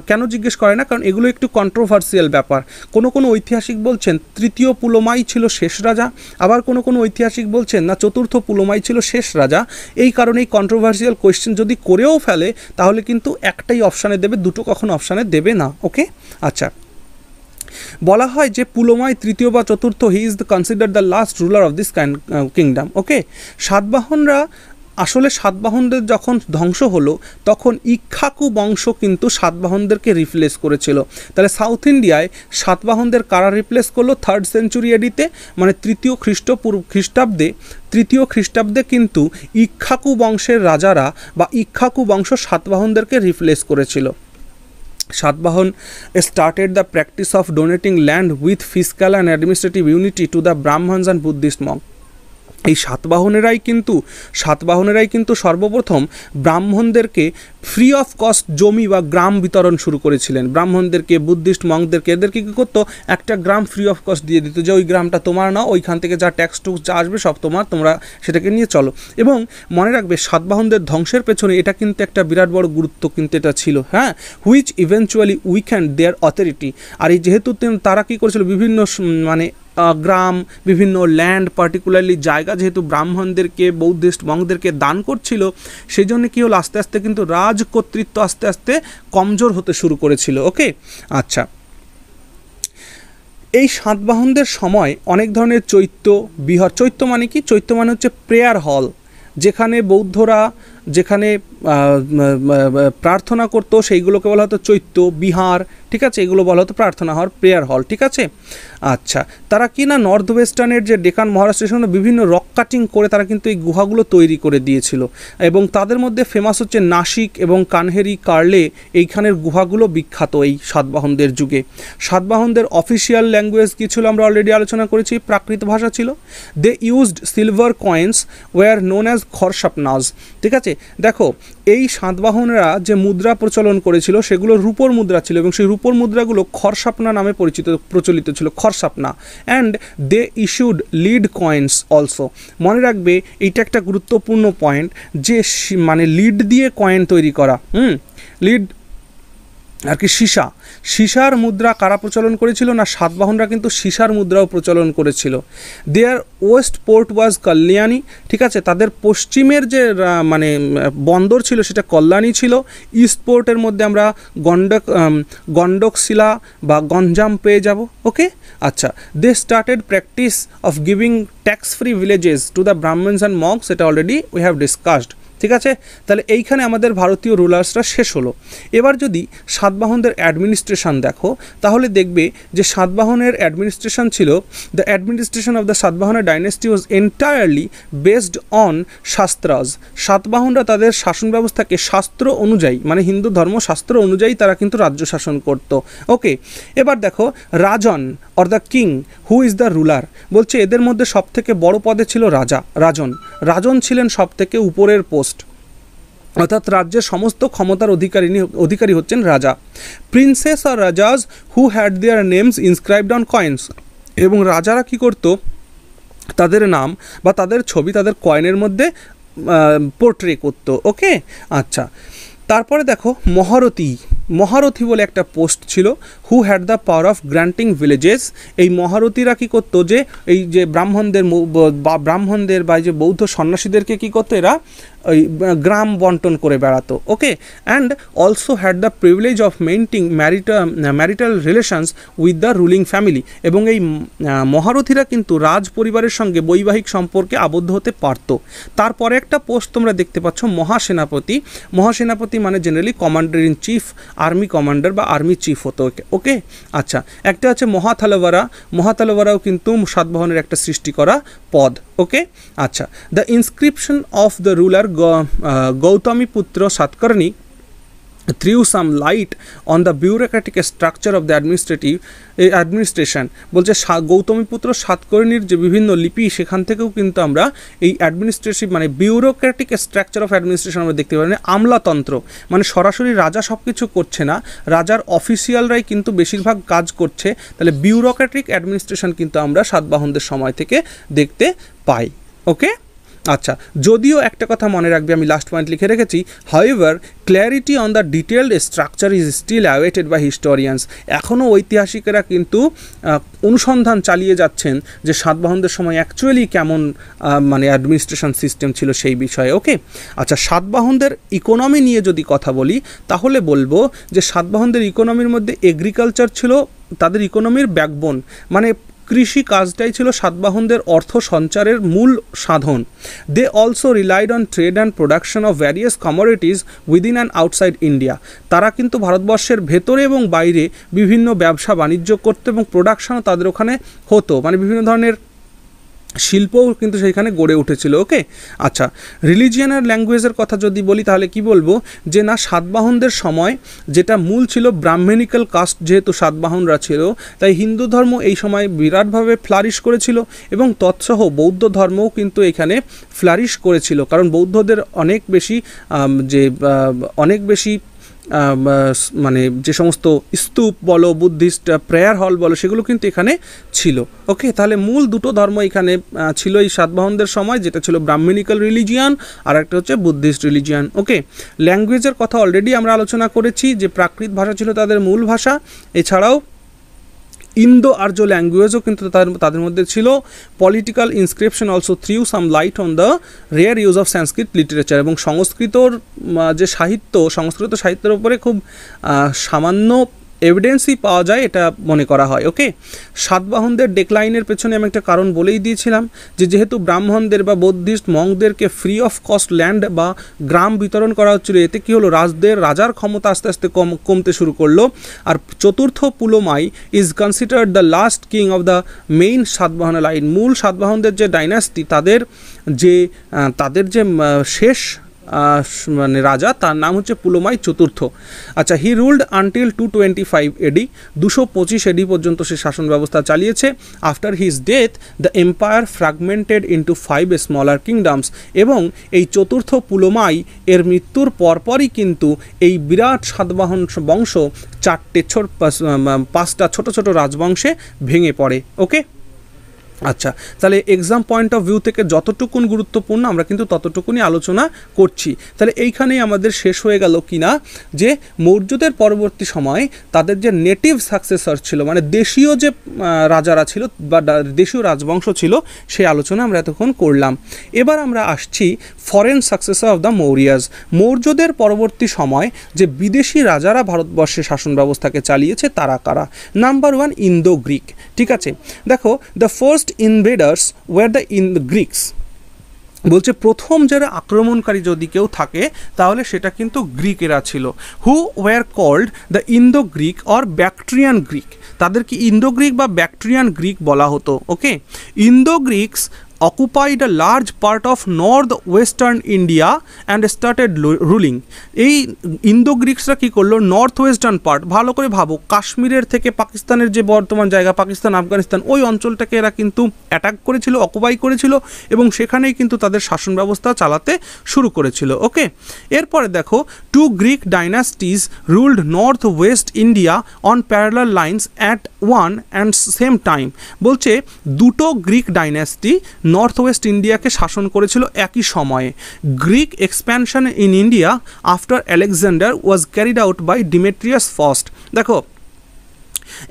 কেন জিজ্ঞেস করে না কারণ এগুলো একটু কন্ট্রোভার্সিয়াল ব্যাপার কোনো কোনো ঐতিহাসিক বলছেন তৃতীয় পুলোমাই ছিল শেষ রাজা আবার কোনো কোনো ঐতিহাসিক বলছেন না চতুর্থ পুলোমাই ছিল শেষ রাজা এই কারণে এই কন্ট্রোভার্সিয়াল কোয়েশ্চেন যদি করেও ফেলে তাহলে কিন্তু একটাই অপশানে দেবে দুটো কখনো অপশানে দেবে না ওকে আচ্ছা বলা হয় যে পুলোমায় তৃতীয় বা চতুর্থ he is consider the last ruler of this kingdom okay সাতবাহনরা আসলে সাতবাহনদের যখন ধ্বংস হলো তখন ইক্ষাকু বংশ কিন্তু সাতবাহনদেরকে রিপ্লেস করেছিল তাহলে সাউথ ইন্ডিয়ায় সাতবাহনদের কারা রিপ্লেস করলো থার্ড সেঞ্চুরি এডিতে মানে তৃতীয় খ্রিস্টপূর্ব খ্রিস্টাব্দে তৃতীয় খ্রিস্টাব্দে কিন্তু ইক্ষাকু বংশের রাজারা বা ইক্ষাকু বংশ সাতবাহনদেরকে রিপ্লেস করেছিল Satbahun started the practice of donating land with fiscal and administrative unity to the Brahmins and Buddhist monks. এই সাতবাহনেরাই কিন্তু সাতবাহনেরাই কিন্তু সর্বপ্রথম ব্রাহ্মণদেরকে ফ্রি অফ কস্ট জমি বা গ্রাম বিতরণ শুরু করেছিলেন ব্রাহ্মণদেরকে বুদ্ধিস্ট মংদেরকে এদেরকে কী করতো একটা গ্রাম ফ্রি অফ কস্ট দিয়ে দিত যে ওই গ্রামটা তোমার না ওইখান থেকে যা ট্যাক্স টুক্স যা আসবে সব তোমার তোমরা সেটাকে নিয়ে চলো এবং মনে রাখবে সাতবাহনদের ধ্বংসের পেছনে এটা কিন্তু একটা বিরাট বড় গুরুত্ব কিন্তু এটা ছিল হ্যাঁ which eventually weakened their authority আর এই যেহেতু তারা কী করেছিল বিভিন্ন মানে গ্রাম বিভিন্ন ল্যান্ড পার্টিকুলারলি জায়গা যেহেতু ব্রাহ্মণদেরকে বৌদ্ধিস্ট বংদেরকে দান করছিল সেই জন্য কী হলো আস্তে আস্তে কিন্তু রাজ কর্তৃত্ব আস্তে আস্তে কমজোর হতে শুরু করেছিল ওকে আচ্ছা এই সাতবাহনদের সময় অনেক ধরনের চৈত্য বিহার চৈত্য মানে কি চৈত্য মানে হচ্ছে প্রেয়ার হল যেখানে বৌদ্ধরা যেখানে প্রার্থনা করতো সেইগুলোকে বলা হতো চৈত্য বিহার ঠিক আছে এগুলো বলা হতো প্রার্থনা হল প্রেয়ার হল ঠিক আছে আচ্ছা তারা কি না নর্থ ওয়েস্টার্নের যে ডেকান মহারাষ্ট্রের সঙ্গে বিভিন্ন রক কাটিং করে তারা কিন্তু এই গুহাগুলো তৈরি করে দিয়েছিল এবং তাদের মধ্যে ফেমাস হচ্ছে নাসিক এবং কানহেরি কার্লে এইখানের গুহাগুলো বিখ্যাত এই সাতবাহনদের যুগে সাতবাহনদের অফিসিয়াল ল্যাঙ্গুয়েজ কী ছিল আমরা অলরেডি আলোচনা করেছি প্রাকৃত ভাষা ছিল they used silver coins were known as karshapanas ঠিক আছে দেখো এই সাতবাহনরা যে মুদ্রা প্রচলন করেছিল সেগুলো রূপর মুদ্রা ছিল এবং সেই রূপর মুদ্রাগুলো খরসাপনা নামে পরিচিত প্রচলিত ছিল karshapana and they issued lead coins also মনে রাখবে এইটা একটা গুরুত্বপূর্ণ পয়েন্ট যে মানে লিড দিয়ে কয়েন তৈরি করা হুম লিড আর কি সীসা সীসার মুদ্রা কারা প্রচলন করেছিল না সাতবাহনরা কিন্তু সীসার মুদ্রাও প্রচলন করেছিল their west port was Kalyani ঠিক আছে তাদের পশ্চিমের যে মানে বন্দর ছিল সেটা কল্যাণী ছিল ইস্ট পোর্টের মধ্যে আমরা গণ্ডক গণ্ডকশিলা বা গঞ্জাম পেয়ে যাব ওকে আচ্ছা they started practice of giving tax free villages to the Brahmins and monks এটা অলরেডি উই হ্যাভ ডিসকাসড ঠিক আছে তাহলে এইখানে আমাদের ভারতীয় রুলার্সরা শেষ হলো এবার যদি সাতবাহনদের অ্যাডমিনিস্ট্রেশন দেখো তাহলে দেখবে যে সাতবাহনের অ্যাডমিনিস্ট্রেশন ছিল দ্য অ্যাডমিনিস্ট্রেশন অফ দ্য সাতবাহনের dynasty was entirely based on shastras সাতবাহনরা তাদের শাসন ব্যবস্থাকে শাস্ত্র অনুযায়ী মানে হিন্দু ধর্মশাস্ত্র অনুযায়ী তারা কিন্তু রাজ্য শাসন করত ওকে এবার দেখো Rajan or the king who is the ruler বলছে এদের মধ্যে সবথেকে বড় পদে ছিল রাজা রাজন রাজন ছিলেন সবথেকে উপরের পোস্ট অর্থাৎ রাজ্যের সমস্ত ক্ষমতার অধিকারী অধিকারী হচ্ছেন রাজা প্রিন্সেস আর Rajas who had their names inscribed on coins এবং রাজারা কি করত তাদের নাম বা তাদের ছবি তাদের কয়েনের মধ্যে পোর্ট্রে করতো ওকে আচ্ছা তারপরে দেখো মহারথী মহারথী বলে একটা পোস্ট ছিল who had the power of granting villages এই মহারথীরা কী করতো যে এই যে ব্রাহ্মণদের বা ব্রাহ্মণদের বা যে বৌদ্ধ সন্ন্যাসীদেরকে কী করতো এরা ওই গ্রাম বন্টন করে বেড়াতো okay and also had the privilege of maintain marita marital relations with the ruling family এবং এই মহারথীরা কিন্তু রাজ পরিবারের সঙ্গে বৈবাহিক সম্পর্কে আবদ্ধ হতে পারত তারপরে একটা পোস্ট তোমরা দেখতে পাচ্ছ মহাসেনাপতি মহাসেনাপতি মানে generally commander in chief army commander বা আর্মি চিফ হতো ওকে আচ্ছা একটা আছে মহাথালোয়ারা মহাথালভারাও কিন্তু সাতবাহনের একটা সৃষ্টি করা পদ ওকে আচ্ছা the inscription of the ruler Gautamiputra Satakarni threw some light on the bureaucratic structure of the administrative administration eh, বলছে গৌতমীপুত্র সাতকর্ণীর যে বিভিন্ন লিপি সেখান থেকেও কিন্তু আমরা এই অ্যাডমিনিস্ট্রেটিভ মানে বিউরোক্রেটিক স্ট্রাকচার অফ অ্যাডমিনিস্ট্রেশন আমরা দেখতে পাই মানে আমলাতন্ত্র মানে সরাসরি রাজা সব কিছু করছে না রাজার অফিসিয়ালরাই কিন্তু বেশিরভাগ কাজ করছে তাহলে বিউরোক্রেটিক অ্যাডমিনিস্ট্রেশন কিন্তু আমরা সাতবাহনদের সময় থেকে দেখতে পাই ওকে আচ্ছা যদিও একটা কথা মনে রাখবে আমি লাস্ট পয়েন্ট লিখে রেখেছি however clarity on the detailed structure is still awaited by historians এখনও ঐতিহাসিকেরা কিন্তু অনুসন্ধান চালিয়ে যাচ্ছেন যে সাতবাহনদের সময় অ্যাকচুয়ালি কেমন মানে অ্যাডমিনিস্ট্রেশন সিস্টেম ছিল সেই বিষয়ে ওকে আচ্ছা সাতবাহনদের ইকোনমি নিয়ে যদি কথা বলি তাহলে বলবো যে সাতবাহনদের ইকোনমির মধ্যে এগ্রিকালচার ছিল তাদের ইকোনমির ব্যাকবোন মানে কৃষি কাজটাই ছিল সাতবাহনদের অর্থ সঞ্চারের মূল সাধন they also relied on trade and production of various commodities within and outside India তারা কিন্তু ভারতবর্ষের ভেতরে এবং বাইরে বিভিন্ন ব্যবসা বাণিজ্য করতো এবং প্রোডাকশনও তাদের ওখানে হতো মানে বিভিন্ন ধরনের শিল্পও কিন্তু সেইখানে গড়ে উঠেছিল ওকে আচ্ছা রিলিজিয়ান আর ল্যাঙ্গুয়েজের কথা যদি বলি তাহলে কি বলবো যে না সাতবাহনদের সময় যেটা মূল ছিল ব্রাহ্মণিক্যাল কাস্ট যেহেতু সাতবাহনরা ছিল তাই হিন্দু ধর্ম এই সময় বিরাটভাবে ফ্লারিশ করেছিল এবং তৎসহ বৌদ্ধ ধর্মও কিন্তু এখানে ফ্লারিশ করেছিল কারণ বৌদ্ধদের অনেক বেশি যে অনেক বেশি মানে যে সমস্ত স্তূপ বলো বুদ্ধিস্ট প্রেয়ার হল বলো সেগুলো কিন্তু এখানে ছিল ওকে তাহলে মূল দুটো ধর্ম এখানে ছিল এই সাতবাহনদের সময় যেটা ছিল ব্রাহ্মণিক্যাল রিলিজিয়ান আর একটা হচ্ছে বুদ্ধিস্ট রিলিজিয়ান ওকে ল্যাঙ্গুয়েজের কথা অলরেডি আমরা আলোচনা করেছি যে প্রাকৃত ভাষা ছিল তাদের মূল ভাষা এছাড়াও ইন্দো আর্য ল্যাঙ্গুয়েজও কিন্তু তাদের মধ্যে ছিল political inscription also threw some light on the rare use of Sanskrit literature এবং সংস্কৃতর যে সাহিত্য সংস্কৃত সাহিত্যের উপরে খুব সামান্য এভিডেন্সই পাওয়া যায় এটা মনে করা হয় ওকে সাতবাহনদের ডেক্লাইনের পেছনে আমি একটা কারণ বলেই দিয়েছিলাম যে যেহেতু ব্রাহ্মণদের বা বৌদ্ধিস্ট মংদেরকে ফ্রি অফ কস্ট ল্যান্ড বা গ্রাম বিতরণ করা হচ্ছিল এতে কি হলো রাজদের রাজার ক্ষমতা আস্তে আস্তে কম কমতে শুরু করলো আর চতুর্থ Pulomai is considered the last king of the main Satavahana line মূল সাতবাহনদের যে ডাইনাস্টি তাদের যে তাদের যে শেষ মানে রাজা তার নাম হচ্ছে পুলমাই চতুর্থ আচ্ছা he ruled until two twenty five AD দুশো পঁচিশ এডি পর্যন্ত সে শাসন ব্যবস্থা চালিয়েছে after his death the empire fragmented into five smaller kingdoms এবং এই চতুর্থ পুলোমাই এর মৃত্যুর পরপরই কিন্তু এই বিরাট সাতবাহন বংশ চারটে ছোট পাঁচটা ছোট ছোট রাজবংশে ভেঙে পড়ে ওকে আচ্ছা তাহলে এক্সাম পয়েন্ট অফ ভিউ থেকে যতটুকুন গুরুত্বপূর্ণ আমরা কিন্তু ততটুকুনি আলোচনা করছি তাহলে এইখানেই আমাদের শেষ হয়ে গেল কি না যে মৌর্যদের পরবর্তী সময় তাদের যে নেটিভ সাকসেসর ছিল মানে দেশীয় যে রাজারা ছিল বা দেশীয় রাজবংশ ছিল সেই আলোচনা আমরা এতক্ষণ করলাম এবার আমরা আসছি foreign successor of the Mauryas মৌর্যদের পরবর্তী সময় যে বিদেশি রাজারা ভারতবর্ষে শাসন ব্যবস্থাকে চালিয়েছে তারা কারা নাম্বার ওয়ান ইন্দো গ্রিক ঠিক আছে দেখো the first first invaders were the in Greeks বলছে প্রথম যারা আক্রমণকারী যদি কেউ থাকে তাহলে সেটা কিন্তু গ্রিকেরা ছিল who were called the Indo Greek or Bactrian Greek তাদেরকে ইন্দো গ্রিক বা ব্যাকট্রিয়ান গ্রিক বলা হতো okay Indo Greeks a large part of north western India and started ruling এই ইন্দো গ্রিক্সরা কী করলো নর্থ ওয়েস্টার্ন পার্ট ভালো করে ভাবো কাশ্মীরের থেকে পাকিস্তানের যে বর্তমান জায়গা পাকিস্তান আফগানিস্তান ওই অঞ্চলটাকে এরা কিন্তু অ্যাটাক করেছিল অকুপাই করেছিল এবং সেখানেই কিন্তু তাদের শাসন ব্যবস্থা চালাতে শুরু করেছিল ওকে এরপরে দেখো Two Greek dynasties ruled northwest India on parallel lines at one and same time বলছে দুটো গ্রিক ডাইনাস্টি নর্থ ওয়েস্ট ইন্ডিয়াকে শাসন করেছিল একই সময়ে Greek expansion in India after Alexander was carried out by Demetrius first দেখো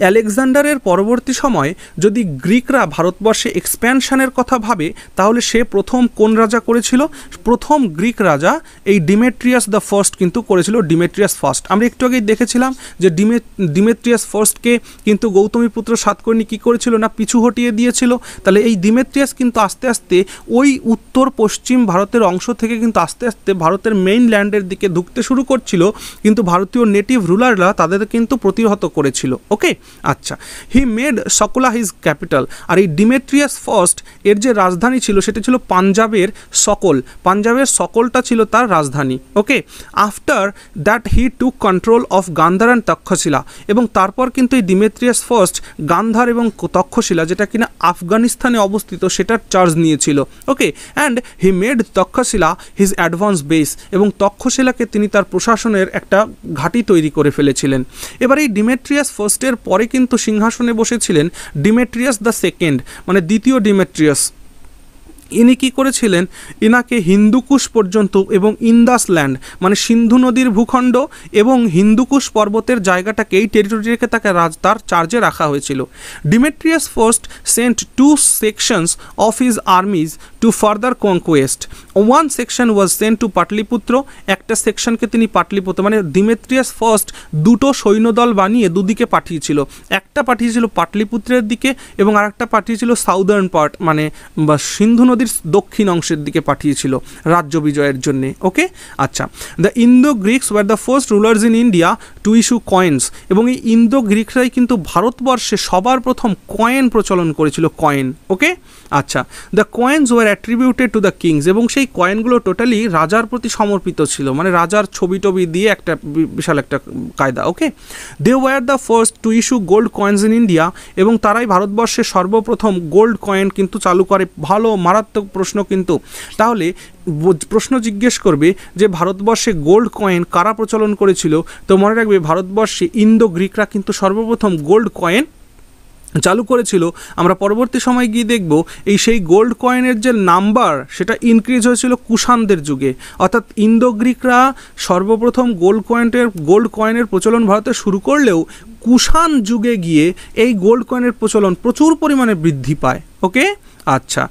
অ্যালেকজান্ডারের পরবর্তী সময় যদি গ্রিকরা ভারতবর্ষে এক্সপ্যানশনের কথা ভাবে তাহলে সে প্রথম কোন রাজা করেছিল প্রথম গ্রিক রাজা এই ডিমেট্রিয়াস দ্য ফার্স্ট কিন্তু করেছিল ডিমেট্রিয়াস ফার্স্ট আমরা একটু আগেই দেখেছিলাম যে ডিমে ডিমেট্রিয়াস ফার্স্টকে কিন্তু গৌতমী পুত্র সাতকর্ণী কী করেছিল না পিছু হটিয়ে দিয়েছিল তাহলে এই ডিমেট্রিয়াস কিন্তু আস্তে আস্তে ওই উত্তর পশ্চিম ভারতের অংশ থেকে কিন্তু আস্তে আস্তে ভারতের মেইন ল্যান্ডের দিকে ঢুকতে শুরু করছিল কিন্তু ভারতীয় নেটিভ রুলাররা তাদের কিন্তু প্রতিহত করেছিল ওকে ওকে আচ্ছা he made Sakala his capital আর এই ডিমেট্রিয়াস ফার্স্ট এর যে রাজধানী ছিল সেটা ছিল পাঞ্জাবের সকল পাঞ্জাবের সকলটা ছিল তার রাজধানী okay after that he took control of Gandhara and Taxila এবং তারপর কিন্তু এই ডিমেট্রিয়াস ফার্স্ট গান্ধার এবং তক্ষশিলা যেটা কিনা আফগানিস্তানে অবস্থিত সেটার চার্জ নিয়েছিল okay and he made Taxila his advance base এবং তক্ষশিলাকে তিনি তার প্রশাসনের একটা ঘাঁটি তৈরি করে ফেলেছিলেন এবার এই ডিমেট্রিয়াস ফার্স্টের পরে কিন্তু সিংহাসনে বসেছিলেন ডিমেট্রিয়াস দ্য সেকেন্ড মানে দ্বিতীয় ডিমেট্রিয়াস ইনি কি করেছিলেন ইনাকে হিন্দুকুশ পর্যন্ত এবং ইন্দাস ল্যান্ড মানে সিন্ধু নদীর ভূখণ্ড এবং হিন্দুকুশ পর্বতের জায়গাটাকে এই টেরিটরিটাকে তাকে রাজ তার চার্জে রাখা হয়েছিল Demetrius first sent two sections of his armies to further conquest one section was sent to Pataliputra একটা সেকশনকে তিনি পাটলিপুত্র মানে ডিমেট্রিয়াস ফার্স্ট দুটো সৈন্যদল বানিয়ে দুদিকে পাঠিয়েছিল একটা পাঠিয়েছিল পাটলিপুত্রের দিকে এবং আরেকটা পাঠিয়েছিল সাউদার্ন পার্ট মানে বা সিন্ধু নদীর দক্ষিণ অংশের দিকে পাঠিয়েছিল রাজ্য বিজয়ের জন্যে ওকে আচ্ছা the Indo Greeks were the first rulers in India to issue coins এবং এই ইন্দো গ্রিকরাই কিন্তু ভারতবর্ষে সবার প্রথম কয়েন প্রচলন করেছিল কয়েন ওকে আচ্ছা the coins were attributed to the kings এবং সেই কয়েনগুলো টোটালি রাজার প্রতি সমর্পিত ছিল মানে রাজার ছবি টবি দিয়ে একটা বিশাল একটা কায়দা okay they were the first to issue gold coins in India এবং তারাই ভারতবর্ষে সর্বপ্রথম গোল্ড কয়েন কিন্তু চালু করে ভালো মারাত্মক মারাত্মক প্রশ্ন কিন্তু তাহলে প্রশ্ন জিজ্ঞেস করবে যে ভারতবর্ষে গোল্ড কয়েন কারা প্রচলন করেছিল তো মনে রাখবে ভারতবর্ষে ইন্দো গ্রিকরা কিন্তু সর্বপ্রথম গোল্ড কয়েন চালু করেছিল আমরা পরবর্তী সময় গিয়ে দেখব এই সেই গোল্ড কয়েনের যে নাম্বার সেটা ইনক্রিজ হয়েছিল কুষাণদের যুগে অর্থাৎ ইন্দো গ্রিকরা সর্বপ্রথম গোল্ড কয়েনের গোল্ড কয়েনের প্রচলন ভারতে শুরু করলেও কুষাণ যুগে গিয়ে এই গোল্ড কয়েনের প্রচলন প্রচুর পরিমাণে বৃদ্ধি পায় ওকে আচ্ছা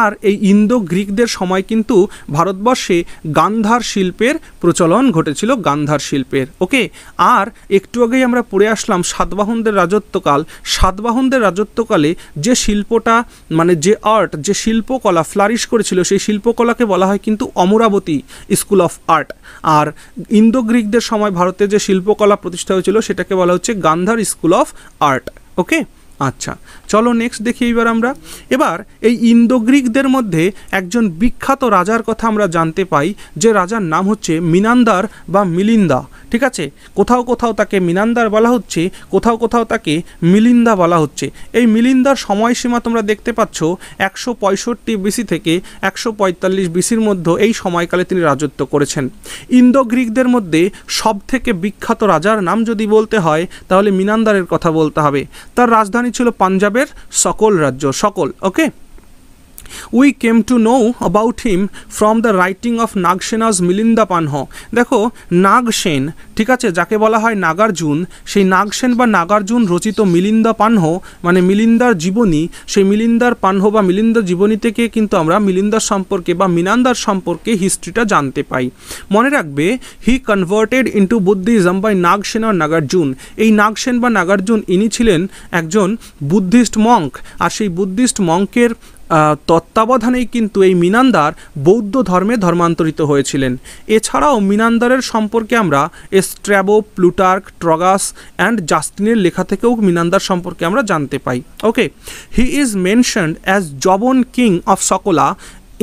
আর এই ইন্দো গ্রিকদের সময় কিন্তু ভারতবর্ষে গান্ধার শিল্পের প্রচলন ঘটেছিল গান্ধার শিল্পের ওকে আর একটু আগেই আমরা পড়ে আসলাম সাতবাহনদের রাজত্বকাল সাতবাহনদের রাজত্বকালে যে শিল্পটা মানে যে আর্ট যে শিল্পকলা ফ্লারিশ করেছিল সেই শিল্পকলাকে বলা হয় কিন্তু অমরাবতী স্কুল অফ আর্ট আর ইন্দো গ্রিকদের সময় ভারতে যে শিল্পকলা প্রতিষ্ঠা হয়েছিল সেটাকে বলা হচ্ছে Gandhara school of art okay আচ্ছা চলো নেক্সট দেখি এবার আমরা এবার এই ইন্দো গ্রিকদের মধ্যে একজন বিখ্যাত রাজার কথা আমরা জানতে পাই যে রাজার নাম হচ্ছে মিনান্দার বা মিলিন্দা ঠিক আছে কোথাও কোথাও তাকে মিনান্দার বলা হচ্ছে কোথাও কোথাও তাকে মিলিন্দা বলা হচ্ছে এই মিলিন্দার সময়সীমা তোমরা দেখতে পাচ্ছ একশো পঁয়ষট্টি বিসি থেকে একশো পঁয়তাল্লিশ বিসির মধ্যে এই সময়কালে তিনি রাজত্ব করেছেন ইন্দো গ্রিকদের মধ্যে সবথেকে বিখ্যাত রাজার নাম যদি বলতে হয় তাহলে মিনান্দারের কথা বলতে হবে তার রাজধানী রাজধানী ছিল পাঞ্জাবের সকল রাজ্য সকল okay we came to know about him from the writing of Nagasena's Milinda Panha দেখো নাগসেন ঠিক আছে যাকে বলা হয় নাগার্জুন সেই নাগসেন বা নাগার্জুন রচিত মিলিন্দা পানহ মানে মিলিন্দার জীবনী সেই মিলিন্দার পানহ বা মিলিন্দার জীবনী থেকে কিন্তু আমরা মিলিন্দার সম্পর্কে বা মিনান্দার সম্পর্কে হিস্ট্রিটা জানতে পাই মনে রাখবে he converted into Buddhism by Nagasena আর নাগার্জুন এই নাগসেন বা নাগার্জুন ইনি ছিলেন একজন বুদ্ধিস্ট মঙ্ক আর সেই বুদ্ধিস্ট মঙ্কের তত্ত্বাবধানেই কিন্তু এই মিনান্দার বৌদ্ধ ধর্মে ধর্মান্তরিত হয়েছিলেন এছাড়াও মিনান্দারের সম্পর্কে আমরা স্ট্র্যাবো প্লুটার্ক ট্রগাস অ্যান্ড জাস্টিনের লেখা থেকেও মিনান্দার সম্পর্কে আমরা জানতে পাই okay he is mentioned as জবন king of Sakala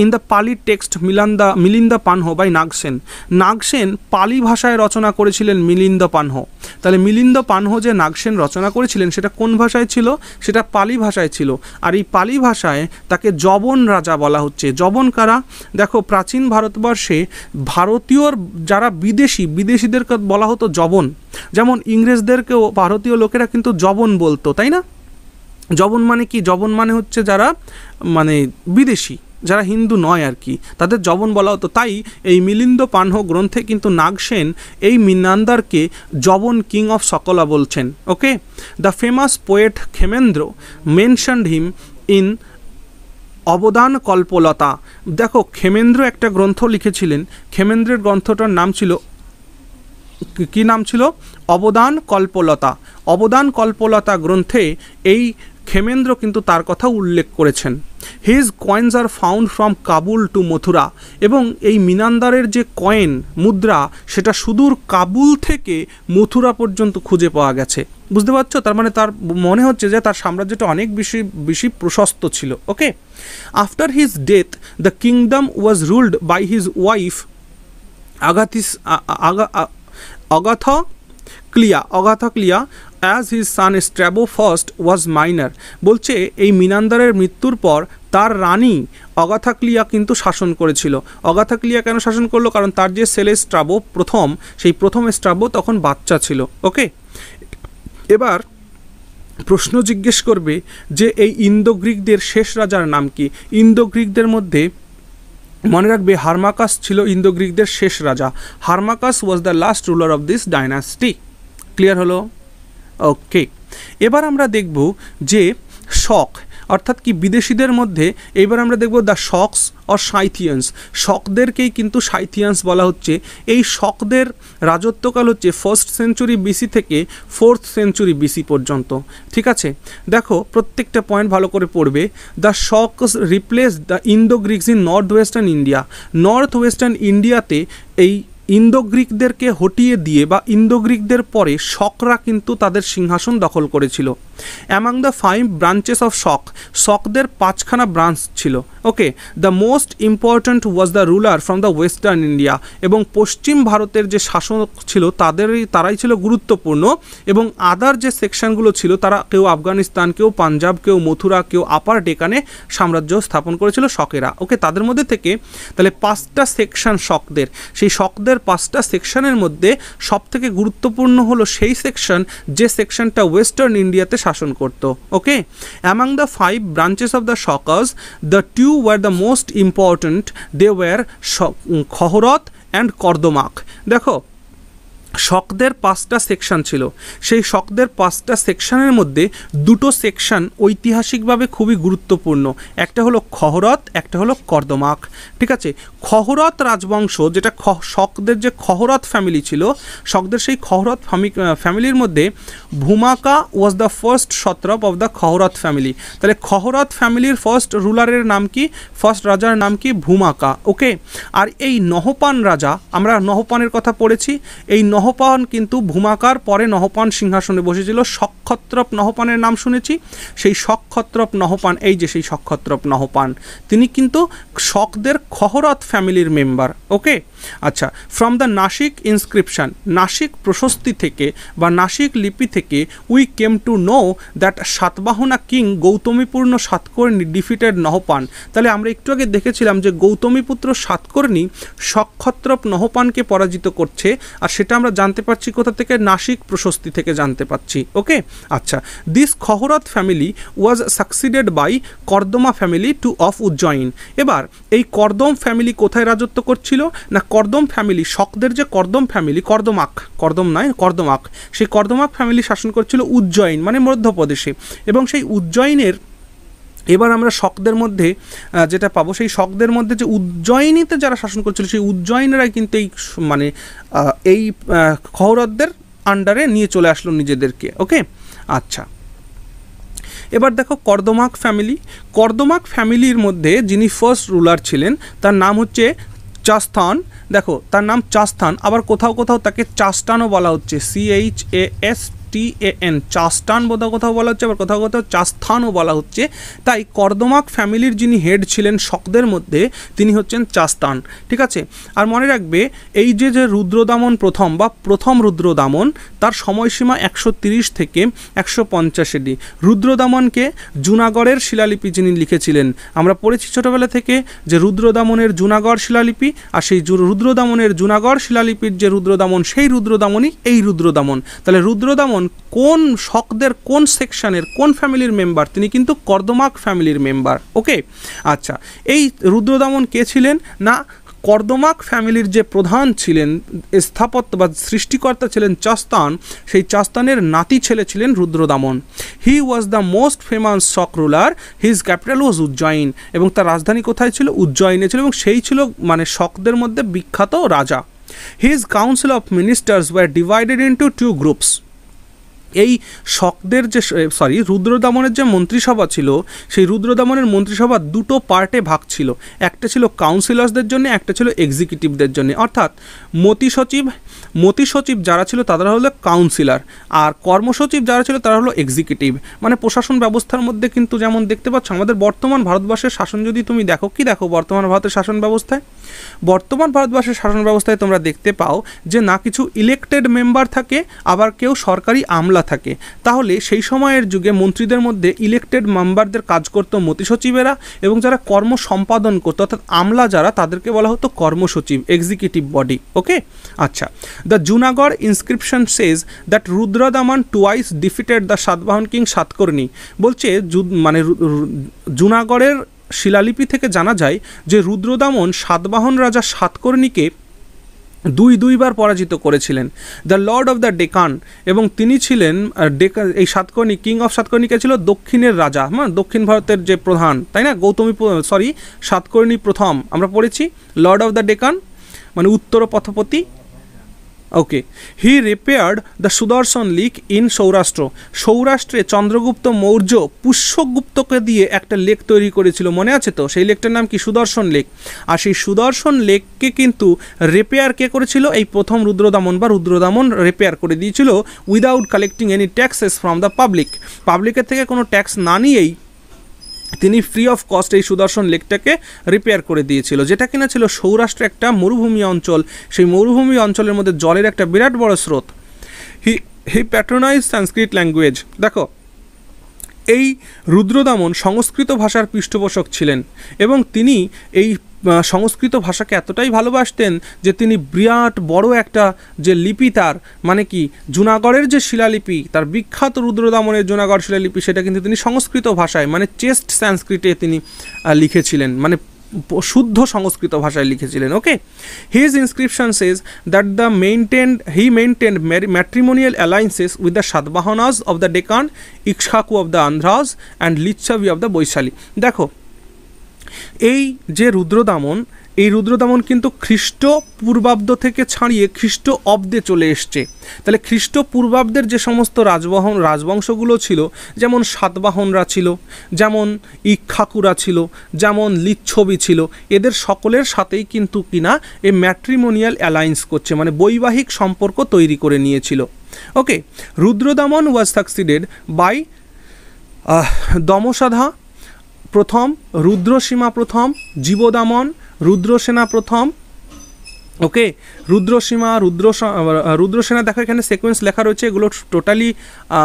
in the Pali text Milanda Milinda Panha by Nagasena Nagasena Pali ভাষায় রচনা করেছিলেন মিলিন্দা পানহ তাহলে মিলিন্দ পানহ যে নাগসেন রচনা করেছিলেন সেটা কোন ভাষায় ছিল সেটা পালি ভাষায় ছিল আর এই পালি ভাষায় তাকে জবন রাজা বলা হচ্ছে জবন কারা দেখো প্রাচীন ভারতবর্ষে ভারতীয়র যারা বিদেশি বিদেশিদেরকে বলা হতো জবন যেমন ইংরেজদেরকেও ভারতীয় লোকেরা কিন্তু জবন বলতো তাই না জবন মানে কি জবন মানে হচ্ছে যারা মানে বিদেশি যারা হিন্দু নয় আর কি তাদের জবন বলা হতো তাই এই মিলিন্দ পানহ গ্রন্থে কিন্তু নাগসেন এই মিনান্দারকে জবন কিং অফ সকলা বলছেন okay the famous poet Kshemendra mentioned him in Avadana Kalpalata দেখো খেমেন্দ্র একটা গ্রন্থ লিখেছিলেন খেমেন্দ্রের গ্রন্থটার নাম ছিল কি নাম ছিল অবদান কল্পলতা অবদান কল্পলতা গ্রন্থে এই খেমেন্দ্র কিন্তু তার কথা উল্লেখ করেছেন his coins are found from Kabul to Mathura এবং এই মিনান্দারের যে কয়েন মুদ্রা সেটা সুদূর কাবুল থেকে মথুরা পর্যন্ত খুঁজে পাওয়া গেছে বুঝতে পারছো তার মানে তার মনে হচ্ছে যে তার সাম্রাজ্যটা অনেক বেশি বেশি প্রশস্ত ছিল okay after his death the kingdom was ruled by his wife Agathis Aga Agathoclea Agathoclea as his son Strabo first was minor বলছে এই মিনান্দারের মৃত্যুর পর তার রানী অগাথাক্লিয়া কিন্তু শাসন করেছিল অগাথাক্লিয়া কেন শাসন করলো কারণ তার যে সেলে স্ট্রাবো প্রথম সেই প্রথম স্ট্রাবো তখন বাচ্চা ছিল ওকে এবার প্রশ্ন জিজ্ঞেস করবে যে এই ইন্দো গ্রিকদের শেষ রাজার নাম কি ইন্দো গ্রিকদের মধ্যে মনে রাখবে হার্মাকাস ছিল ইন্দো গ্রিকদের শেষ রাজা Hermaeus was the last ruler of this dynasty clear হলো ওকে এবার আমরা দেখব যে শখ অর্থাৎ কি বিদেশিদের মধ্যে এবার আমরা দেখব দ্য শক্স অর সাইথিয়ান্স শকদেরকেই কিন্তু সাইথিয়ান্স বলা হচ্ছে এই শকদের রাজত্বকাল হচ্ছে ফার্স্ট সেঞ্চুরি বিসি থেকে ফোর্থ সেঞ্চুরি বিসি পর্যন্ত ঠিক আছে দেখো প্রত্যেকটা পয়েন্ট ভালো করে পড়বে the Sakas replace the Indo Greeks in north western India north western ইন্ডিয়াতে এই ইন্দো গ্রিকদেরকে হটিয়ে দিয়ে বা ইন্দো গ্রিকদের পরে শকরা কিন্তু তাদের সিংহাসন দখল করেছিল among the five branches of Saka শকদের পাঁচখানা ব্রাঞ্চ ছিল okay the most important was the ruler from the western India এবং পশ্চিম ভারতের যে শাসক ছিল তাদেরই তারাই ছিল গুরুত্বপূর্ণ এবং আদার যে সেকশনগুলো ছিল তারা কেউ আফগানিস্তান কেউ পাঞ্জাব কেউ মথুরা কেউ আপার ডেকানে সাম্রাজ্য স্থাপন করেছিল শকেরা ওকে তাদের মধ্যে থেকে তাহলে পাঁচটা সেকশন শকদের সেই শকদের আমাদের পাঁচটা সেকশনের মধ্যে সবথেকে গুরুত্বপূর্ণ হলো সেই সেকশন যে সেকশনটা ওয়েস্টার্ন ইন্ডিয়াতে শাসন করত okay among the five branches of the Sakas the two were the most important they were Kshaharata and Kardamaka দেখো শকদের পাঁচটা সেকশন ছিল সেই শকদের পাঁচটা সেকশনের মধ্যে দুটো সেকশন ঐতিহাসিকভাবে খুবই গুরুত্বপূর্ণ একটা হলো খহরত একটা হলো কর্দমাক ঠিক আছে খহরত রাজবংশ যেটা খ শকদের যে খহরত ফ্যামিলি ছিল শকদের সেই খহরত ফ্যামি ফ্যামিলির মধ্যে Bhumaka was the first satrap of the Kshaharata family তাহলে খহরত ফ্যামিলির ফার্স্ট রুলারের নাম কি ফার্স্ট রাজার নাম কি ভূমাকা ওকে আর এই নহপান রাজা আমরা নহপানের কথা পড়েছি এই নহ নহপান কিন্তু ভূমাকার পরে নহপান সিংহাসনে বসেছিল সক্ষত্রপ নহপানের নাম শুনেছি সেই সক্ষত্রপ নহপান এই যে সেই সক্ষত্রপ নহপান তিনি কিন্তু শকদের খহরত ফ্যামিলির মেম্বার ওকে আচ্ছা from the Nasik inscription Nasik প্রশস্তি থেকে বা নাসিক লিপি থেকে we came to know that Satavahana king Gautamiputra Satakarni defeated Nahapana তাহলে আমরা একটু আগে দেখেছিলাম যে গৌতমীপুত্র সাতকর্ণী সক্ষত্রপ নহপানকে পরাজিত করছে আর সেটা আমরা জানতে পারছি কোথা থেকে নাসিক প্রশস্তি থেকে জানতে পারছি ওকে আচ্ছা this Kshaharata family was succeeded by Kardama family two of Ujjain এবার এই কর্দম ফ্যামিলি কোথায় রাজত্ব করছিল না কর্দম ফ্যামিলি শকদের যে কর্দম ফ্যামিলি কর্দমাক কর্দম নয় কর্দমাক সেই কর্দমাক ফ্যামিলি শাসন করছিল উজ্জয়ন মানে মধ্যপ্রদেশে এবং সেই উজ্জয়িনের এবার আমরা শকদের মধ্যে যেটা পাবো সেই শকদের মধ্যে যে উজ্জয়িনীতে যারা শাসন করছিল সেই উজ্জয়িনেরাই কিন্তু এই মানে এই খহরদদের আন্ডারে নিয়ে চলে আসলো নিজেদেরকে ওকে আচ্ছা এবার দেখো কর্দমাক ফ্যামিলি কর্দমাক ফ্যামিলির মধ্যে যিনি ফার্স্ট রুলার ছিলেন তার নাম হচ্ছে চাস্থান দেখো তার নাম চাস্থান আবার কোথাও কোথাও তাকে চাস্টানও বলা হচ্ছে C H A S T A N Chastana বোধা কোথাও বলা হচ্ছে আবার কোথাও কোথাও চাস্তানও বলা হচ্ছে তাই কর্দমাক ফ্যামিলির যিনি হেড ছিলেন শকদের মধ্যে তিনি হচ্ছেন চাস্তান ঠিক আছে আর মনে রাখবে এই যে যে রুদ্রদামন প্রথম বা প্রথম রুদ্রদামন তার সময়সীমা একশো তিরিশ থেকে একশো পঞ্চাশে ডি রুদ্রদামনকে জুনাগড়ের শিলালিপি যিনি লিখেছিলেন আমরা পড়েছি ছোটোবেলা থেকে যে রুদ্রদামনের জুনাগড় শিলালিপি আর সেই রুদ্রদামনের জুনাগড় শিলালিপির যে রুদ্রদামন সেই রুদ্রদামনই এই রুদ্রদামন তাহলে রুদ্রদামন কোন শখদের কোন সেকশনের কোন ফ্যামিলির মেম্বার তিনি কিন্তু কর্দমাক ফ্যামিলির মেম্বার ওকে আচ্ছা এই রুদ্রদমন কে ছিলেন না কর্দমাক ফ্যামিলির যে প্রধান ছিলেন স্থাপত্য বা সৃষ্টিকর্তা ছিলেন চাস্তান সেই চাস্তানের নাতি ছেলে ছিলেন Rudradaman he was the most famous Saka ruler his capital was Ujjain এবং তার রাজধানী কোথায় ছিল উজ্জয়িনে ছিল এবং সেই ছিল মানে শকদের মধ্যে বিখ্যাত রাজা his council of ministers were divided into two groups এই শকদের যে সরি রুদ্রদামনের যে মন্ত্রিসভা ছিল সেই রুদ্রদামনের মন্ত্রিসভা দুটো পার্টে ভাগ ছিল একটা ছিল কাউন্সিলার্সদের জন্য একটা ছিল এক্সিকিউটিভদের জন্য অর্থাৎ মতি সচিব মতি সচিব যারা ছিল তারা হলো কাউন্সিলার আর কর্মসচিব যারা ছিল তারা হলো এক্সিকিউটিভ মানে প্রশাসন ব্যবস্থার মধ্যে কিন্তু যেমন দেখতে পাচ্ছ আমাদের বর্তমান ভারতবর্ষের শাসন যদি তুমি দেখো কি দেখো বর্তমান ভারতের শাসন ব্যবস্থায় বর্তমান ভারতবর্ষের শাসন ব্যবস্থায় তোমরা দেখতে পাও যে না কিছু ইলেক্টেড মেম্বার থাকে আবার কেউ সরকারি আমলা থাকে তাহলে সেই সময়ের যুগে মন্ত্রীদের মধ্যে ইলেকটেড মেম্বারদের কাজ করত মতিসচিবেরা এবং যারা কর্ম সম্পাদন করতো অর্থাৎ আমলা যারা তাদেরকে বলা হতো কর্মসচিব এক্সিকিউটিভ বডি ওকে আচ্ছা the Junagadh inscription says that Rudradaman twice defeated the Satavahana king Satakarni বলছে মানে জুনাগড়ের শিলালিপি থেকে জানা যায় যে রুদ্রদামন সাতবাহন রাজা সাতকর্ণীকে দুই দুইবার পরাজিত করেছিলেন the lord of the Deccan এবং তিনি ছিলেন ডেকা এই সাতকর্ণী কিং অফ সাতকর্ণীকে ছিল দক্ষিণের রাজা হ্যাঁ দক্ষিণ ভারতের যে প্রধান তাই না গৌতমী সরি সাতকর্ণী প্রথম আমরা পড়েছি লর্ড অফ দ্য ডেকান মানে উত্তর পথপতি okay he repaired the Sudarshan lake in Saurashtra সৌরাষ্ট্রে চন্দ্রগুপ্ত মৌর্য পুষ্যগুপ্তকে দিয়ে একটা লেক তৈরি করেছিল মনে আছে তো সেই লেকটার নাম কি সুদর্শন লেক আর সেই সুদর্শন লেককে কিন্তু রিপেয়ার কে করেছিল এই প্রথম রুদ্রদামন বা রুদ্রদামন রিপেয়ার করে দিয়েছিল without collecting any taxes from the public পাবলিকের থেকে কোনো ট্যাক্স না নিয়েই তিনি ফ্রি অফ কস্ট এই সুদর্শন লেকটাকে রিপেয়ার করে দিয়েছিল যেটা কিনা ছিল সৌরাষ্ট্র একটা মরুভূমি অঞ্চল সেই মরুভূমি অঞ্চলের মধ্যে জলের একটা বিরাট বড় স্রোত হি হি প্যাট্রোনাইজ সংস্কৃত ল্যাঙ্গুয়েজ দেখো এই রুদ্রদামন সংস্কৃত ভাষার পৃষ্ঠপোষক ছিলেন এবং তিনি এই সংস্কৃত ভাষাকে এতটাই ভালোবাসতেন যে তিনি বিরাট বড় একটা যে লিপি তার মানে কি জুনাগড়ের যে শিলালিপি তার বিখ্যাত রুদ্রদামনের জুনাগড় শিলালিপি সেটা কিন্তু তিনি সংস্কৃত ভাষায় মানে চেস্ট সংস্কৃতে তিনি লিখেছিলেন মানে শুদ্ধ সংস্কৃত ভাষায় লিখেছিলেন okay his inscription says that the maintained he maintained matrimonial alliances with the Satavahanas of the Deccan Ikshvaku of the Andhras and Lichchhavi of the Vaishali দেখো এই যে রুদ্রদামন এই রুদ্রদামন কিন্তু খ্রিস্ট পূর্বাব্দ থেকে ছাড়িয়ে খ্রিস্ট অব্দে চলে এসছে তাহলে খ্রিস্ট পূর্বাব্দের যে সমস্ত রাজবহন রাজবংশগুলো ছিল যেমন সাতবাহনরা ছিল যেমন ইক্ষাকুরা ছিল যেমন লিচ্ছবি ছিল এদের সকলের সাথেই কিন্তু কিনা এ ম্যাট্রিমোনিয়াল অ্যালায়েন্স করছে মানে বৈবাহিক সম্পর্ক তৈরি করে নিয়েছিল okay Rudradaman was succeeded by Damsadha প্রথম রুদ্রসীমা প্রথম জীবদামন রুদ্রসেনা প্রথম ওকে রুদ্রসীমা রুদ্র রুদ্রসেনা দেখো এখানে সিকোয়েন্স লেখা রয়েছে এগুলো টোটালি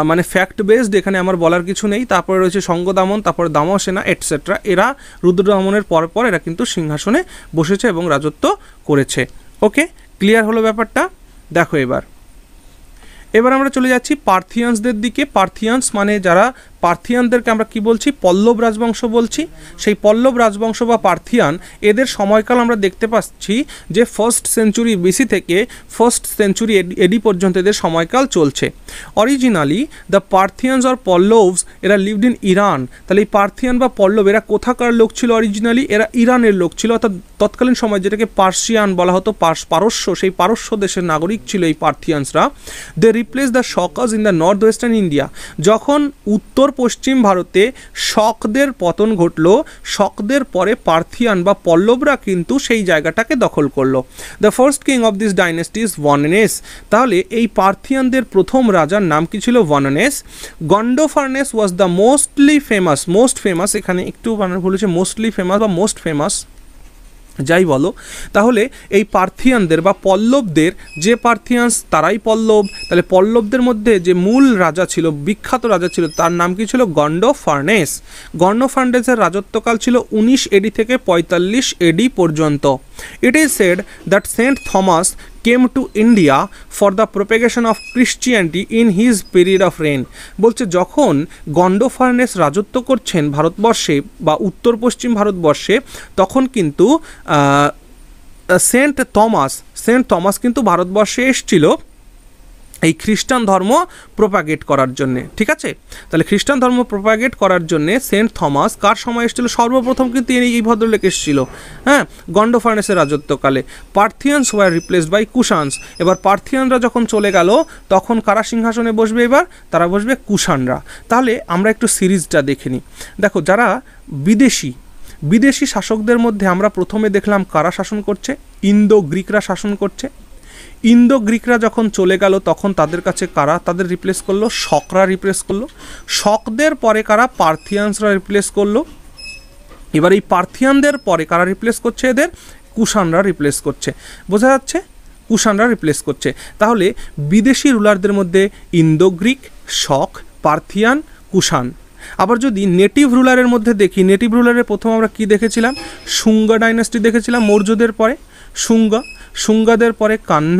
মানে ফ্যাক্ট বেসড এখানে আমার বলার কিছু নেই তারপরে রয়েছে সঙ্গদামন তারপরে দামসেনা এটসেট্রা এরা রুদ্রদামনের পর পর এরা কিন্তু সিংহাসনে বসেছে এবং রাজত্ব করেছে ওকে ক্লিয়ার হলো ব্যাপারটা দেখো এবার এবার আমরা চলে যাচ্ছি পার্থিয়ান্সদের দিকে পার্থিয়ান্স মানে যারা পার্থিয়ানদেরকে আমরা কি বলছি পল্লব রাজবংশ বলছি সেই পল্লব রাজবংশ বা পার্থিয়ান এদের সময়কাল আমরা দেখতে পাচ্ছি যে ফার্স্ট সেঞ্চুরি বিসি থেকে ফার্স্ট সেঞ্চুরি এডি পর্যন্ত এদের সময়কাল চলছে originally the Parthians or Pallavas এরা লিভড ইন ইরান তাহলে এই পার্থিয়ান বা পল্লব এরা কোথাকার লোক ছিল অরিজিনালি এরা ইরানের লোক ছিল অর্থাৎ তৎকালীন সময় যেটাকে পার্সিয়ান বলা হতো পারস্য সেই পারস্য দেশের নাগরিক ছিল এই পার্থিয়ানসরা they replace the Sakas in the north western India যখন উত্তর পশ্চিম ভারতে শকদের পতন ঘটল শকদের পরে পার্থিয়ান বা পল্লবরা কিন্তু সেই জায়গাটাকে দখল করলো the first king of this dynasty is Vonones তাহলে এই পার্থিয়ানদের প্রথম রাজার নাম কি ছিল Vonones Gondophernes was the mostly famous most famous এখানে একটু মানে ভুল মোস্টলি ফেমাস বা মোস্ট ফেমাস যাই বলো তাহলে এই পার্থিয়ানদের বা পল্লবদের যে পার্থিয়ানস তারাই পল্লব তাহলে পল্লবদের মধ্যে যে মূল রাজা ছিল বিখ্যাত রাজা ছিল তার নাম কি ছিল গন্ড ফার্নেস গন্ড ফার্নেসের রাজত্বকাল ছিল উনিশ এডি থেকে পঁয়তাল্লিশ এডি পর্যন্ত it is said that Saint Thomas came to India for the propagation of Christianity in his period of reign বলছে যখন গন্ড ফার্নেস রাজত্ব করছেন ভারতবর্ষে বা উত্তর পশ্চিম ভারতবর্ষে তখন কিন্তু সেন্ট থমাস সেন্ট থমাস কিন্তু ভারতবর্ষে এসছিল এই খ্রিস্টান ধর্ম প্রোপাগেট করার জন্যে ঠিক আছে তাহলে খ্রিস্টান ধর্ম প্রোপাগেট করার জন্যে সেন্ট থমাস কার সময় এসেছিল সর্বপ্রথম কিন্তু এই ভদ্রলোক এসেছিল হ্যাঁ গন্ডোফার্নেসের রাজত্বকালে Parthians were replaced by Kushanas এবার পার্থিয়ানরা যখন চলে গেল তখন কারা সিংহাসনে বসবে এবার তারা বসবে কুষাণরা তাহলে আমরা একটু সিরিজটা দেখে নিই দেখো যারা বিদেশি বিদেশি শাসকদের মধ্যে আমরা প্রথমে দেখলাম কারা শাসন করছে ইন্দো গ্রিকরা শাসন করছে ইন্দো গ্রিকরা যখন চলে গেল তখন তাদের কাছে কারা তাদের রিপ্লেস করলো শকরা রিপ্লেস করলো শকদের পরে কারা পার্থিয়ানসরা রিপ্লেস করলো এবার এই পার্থিয়ানদের পরে কারা রিপ্লেস করছে এদের কুষাণরা রিপ্লেস করছে বোঝা যাচ্ছে কুষাণরা রিপ্লেস করছে তাহলে বিদেশি রুলারদের মধ্যে Indo Greek Saka Parthian Kushan আবার যদি নেটিভ রুলারের মধ্যে দেখি নেটিভ রুলারের প্রথম আমরা কি দেখেছিলাম শুঙ্গা ডাইনাস্টি দেখেছিলাম মৌর্যদের পরে শুঙ্গা শুঙ্গাদের পরে কাহ্ন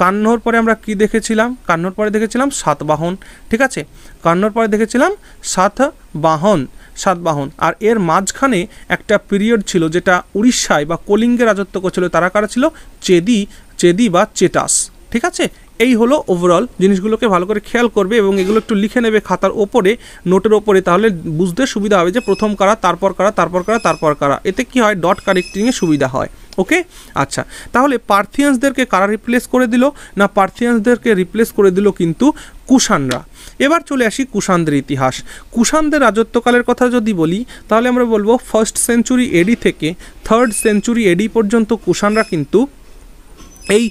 কাহ্নর পরে আমরা কি দেখেছিলাম কান্নর পরে দেখেছিলাম সাতবাহন ঠিক আছে কান্নর পরে দেখেছিলাম সাত বাহন সাতবাহন আর এর মাঝখানে একটা পিরিয়ড ছিল যেটা উড়িষ্যায় বা কলিঙ্গে রাজত্ব করছিল তারা কারা ছিল চেদি চেদি বা চেটাস ঠিক আছে এই হলো ওভারঅল জিনিসগুলোকে ভালো করে খেয়াল করবে এবং এগুলো একটু লিখে নেবে খাতার ওপরে নোটের ওপরে তাহলে বুঝতে সুবিধা হবে যে প্রথম কারা তারপর কারা তারপর কারা তারপর কারা এতে কি হয় ডট কারেক্টিংয়ে সুবিধা হয় ওকে আচ্ছা তাহলে পার্থিয়ানসদেরকে কারা রিপ্লেস করে দিল না পার্থিয়ানসদেরকে রিপ্লেস করে দিল কিন্তু কুষাণরা এবার চলে আসি কুষাণদের ইতিহাস কুষাণদের রাজত্বকালের কথা যদি বলি তাহলে আমরা বলবো ফার্স্ট সেঞ্চুরি এডি থেকে থার্ড সেঞ্চুরি এডি পর্যন্ত কুষাণরা কিন্তু এই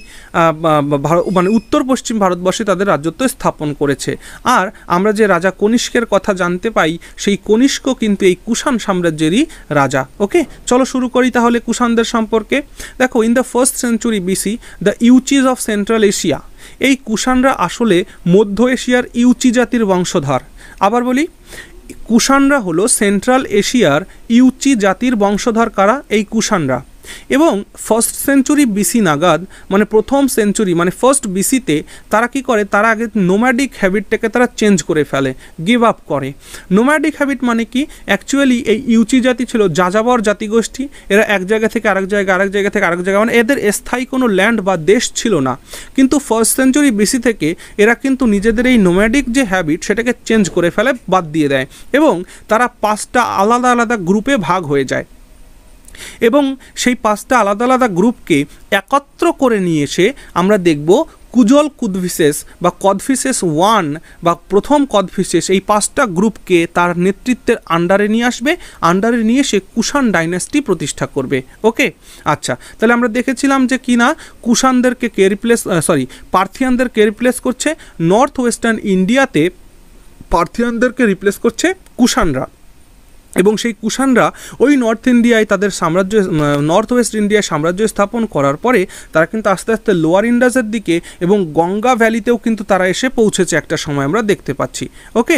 মানে উত্তর পশ্চিম ভারতবর্ষে তাদের রাজত্ব স্থাপন করেছে আর আমরা যে রাজা কনিষ্কের কথা জানতে পাই সেই কনিষ্ক কিন্তু এই কুষাণ সাম্রাজ্যেরই রাজা ওকে চলো শুরু করি তাহলে কুষাণদের সম্পর্কে দেখো in the first century BC the Yuezhi of central Asia এই কুষাণরা আসলে মধ্য এশিয়ার ইউচি জাতির বংশধর আবার বলি কুষাণরা হলো সেন্ট্রাল এশিয়ার ইউচি জাতির বংশধর কারা এই কুষাণরা এবং ফার্স্ট সেঞ্চুরি বিসি নাগাদ মানে প্রথম সেঞ্চুরি মানে ফার্স্ট বিসিতে তারা কি করে তারা আগে নোম্যাডিক হ্যাবিটটাকে তারা চেঞ্জ করে ফেলে গিভ আপ করে নোম্যাডিক হ্যাবিট মানে কি অ্যাকচুয়ালি এই ইউচি জাতি ছিল যাযাবর জাতিগোষ্ঠী এরা এক জায়গা থেকে আরেক জায়গা আরেক জায়গা থেকে আরেক জায়গা মানে এদের স্থায়ী কোনো ল্যান্ড বা দেশ ছিল না কিন্তু ফার্স্ট সেঞ্চুরি বিসি থেকে এরা কিন্তু নিজেদের এই নোম্যাডিক যে হ্যাবিট সেটাকে চেঞ্জ করে ফেলে বাদ দিয়ে দেয় এবং তারা পাঁচটা আলাদা আলাদা গ্রুপে ভাগ হয়ে যায় এবং সেই পাঁচটা আলাদা আলাদা গ্রুপকে একত্র করে নিয়ে এসে আমরা দেখব কুজল কুদফিসেস বা কদফিসেস ওয়ান বা প্রথম কদফিসেস এই পাঁচটা গ্রুপকে তার নেতৃত্বের আন্ডারে নিয়ে আসবে আন্ডারে নিয়ে সে কুষাণ ডাইনাস্টি প্রতিষ্ঠা করবে ওকে আচ্ছা তাহলে আমরা দেখেছিলাম যে কি না কুষাণদেরকে কে রিপ্লেস সরি পার্থিয়ানদেরকে রিপ্লেস করছে নর্থ ওয়েস্টার্ন ইন্ডিয়াতে পার্থিয়ানদেরকে রিপ্লেস করছে কুষাণরা এবং সেই কুষাণরা ওই নর্থ ইন্ডিয়ায় তাদের সাম্রাজ্য নর্থ ওয়েস্ট ইন্ডিয়ায় সাম্রাজ্য স্থাপন করার পরে তারা কিন্তু আস্তে আস্তে লোয়ার ইন্ডাসের দিকে এবং গঙ্গা ভ্যালিতেও কিন্তু তারা এসে পৌঁছেছে একটা সময় আমরা দেখতে পাচ্ছি ওকে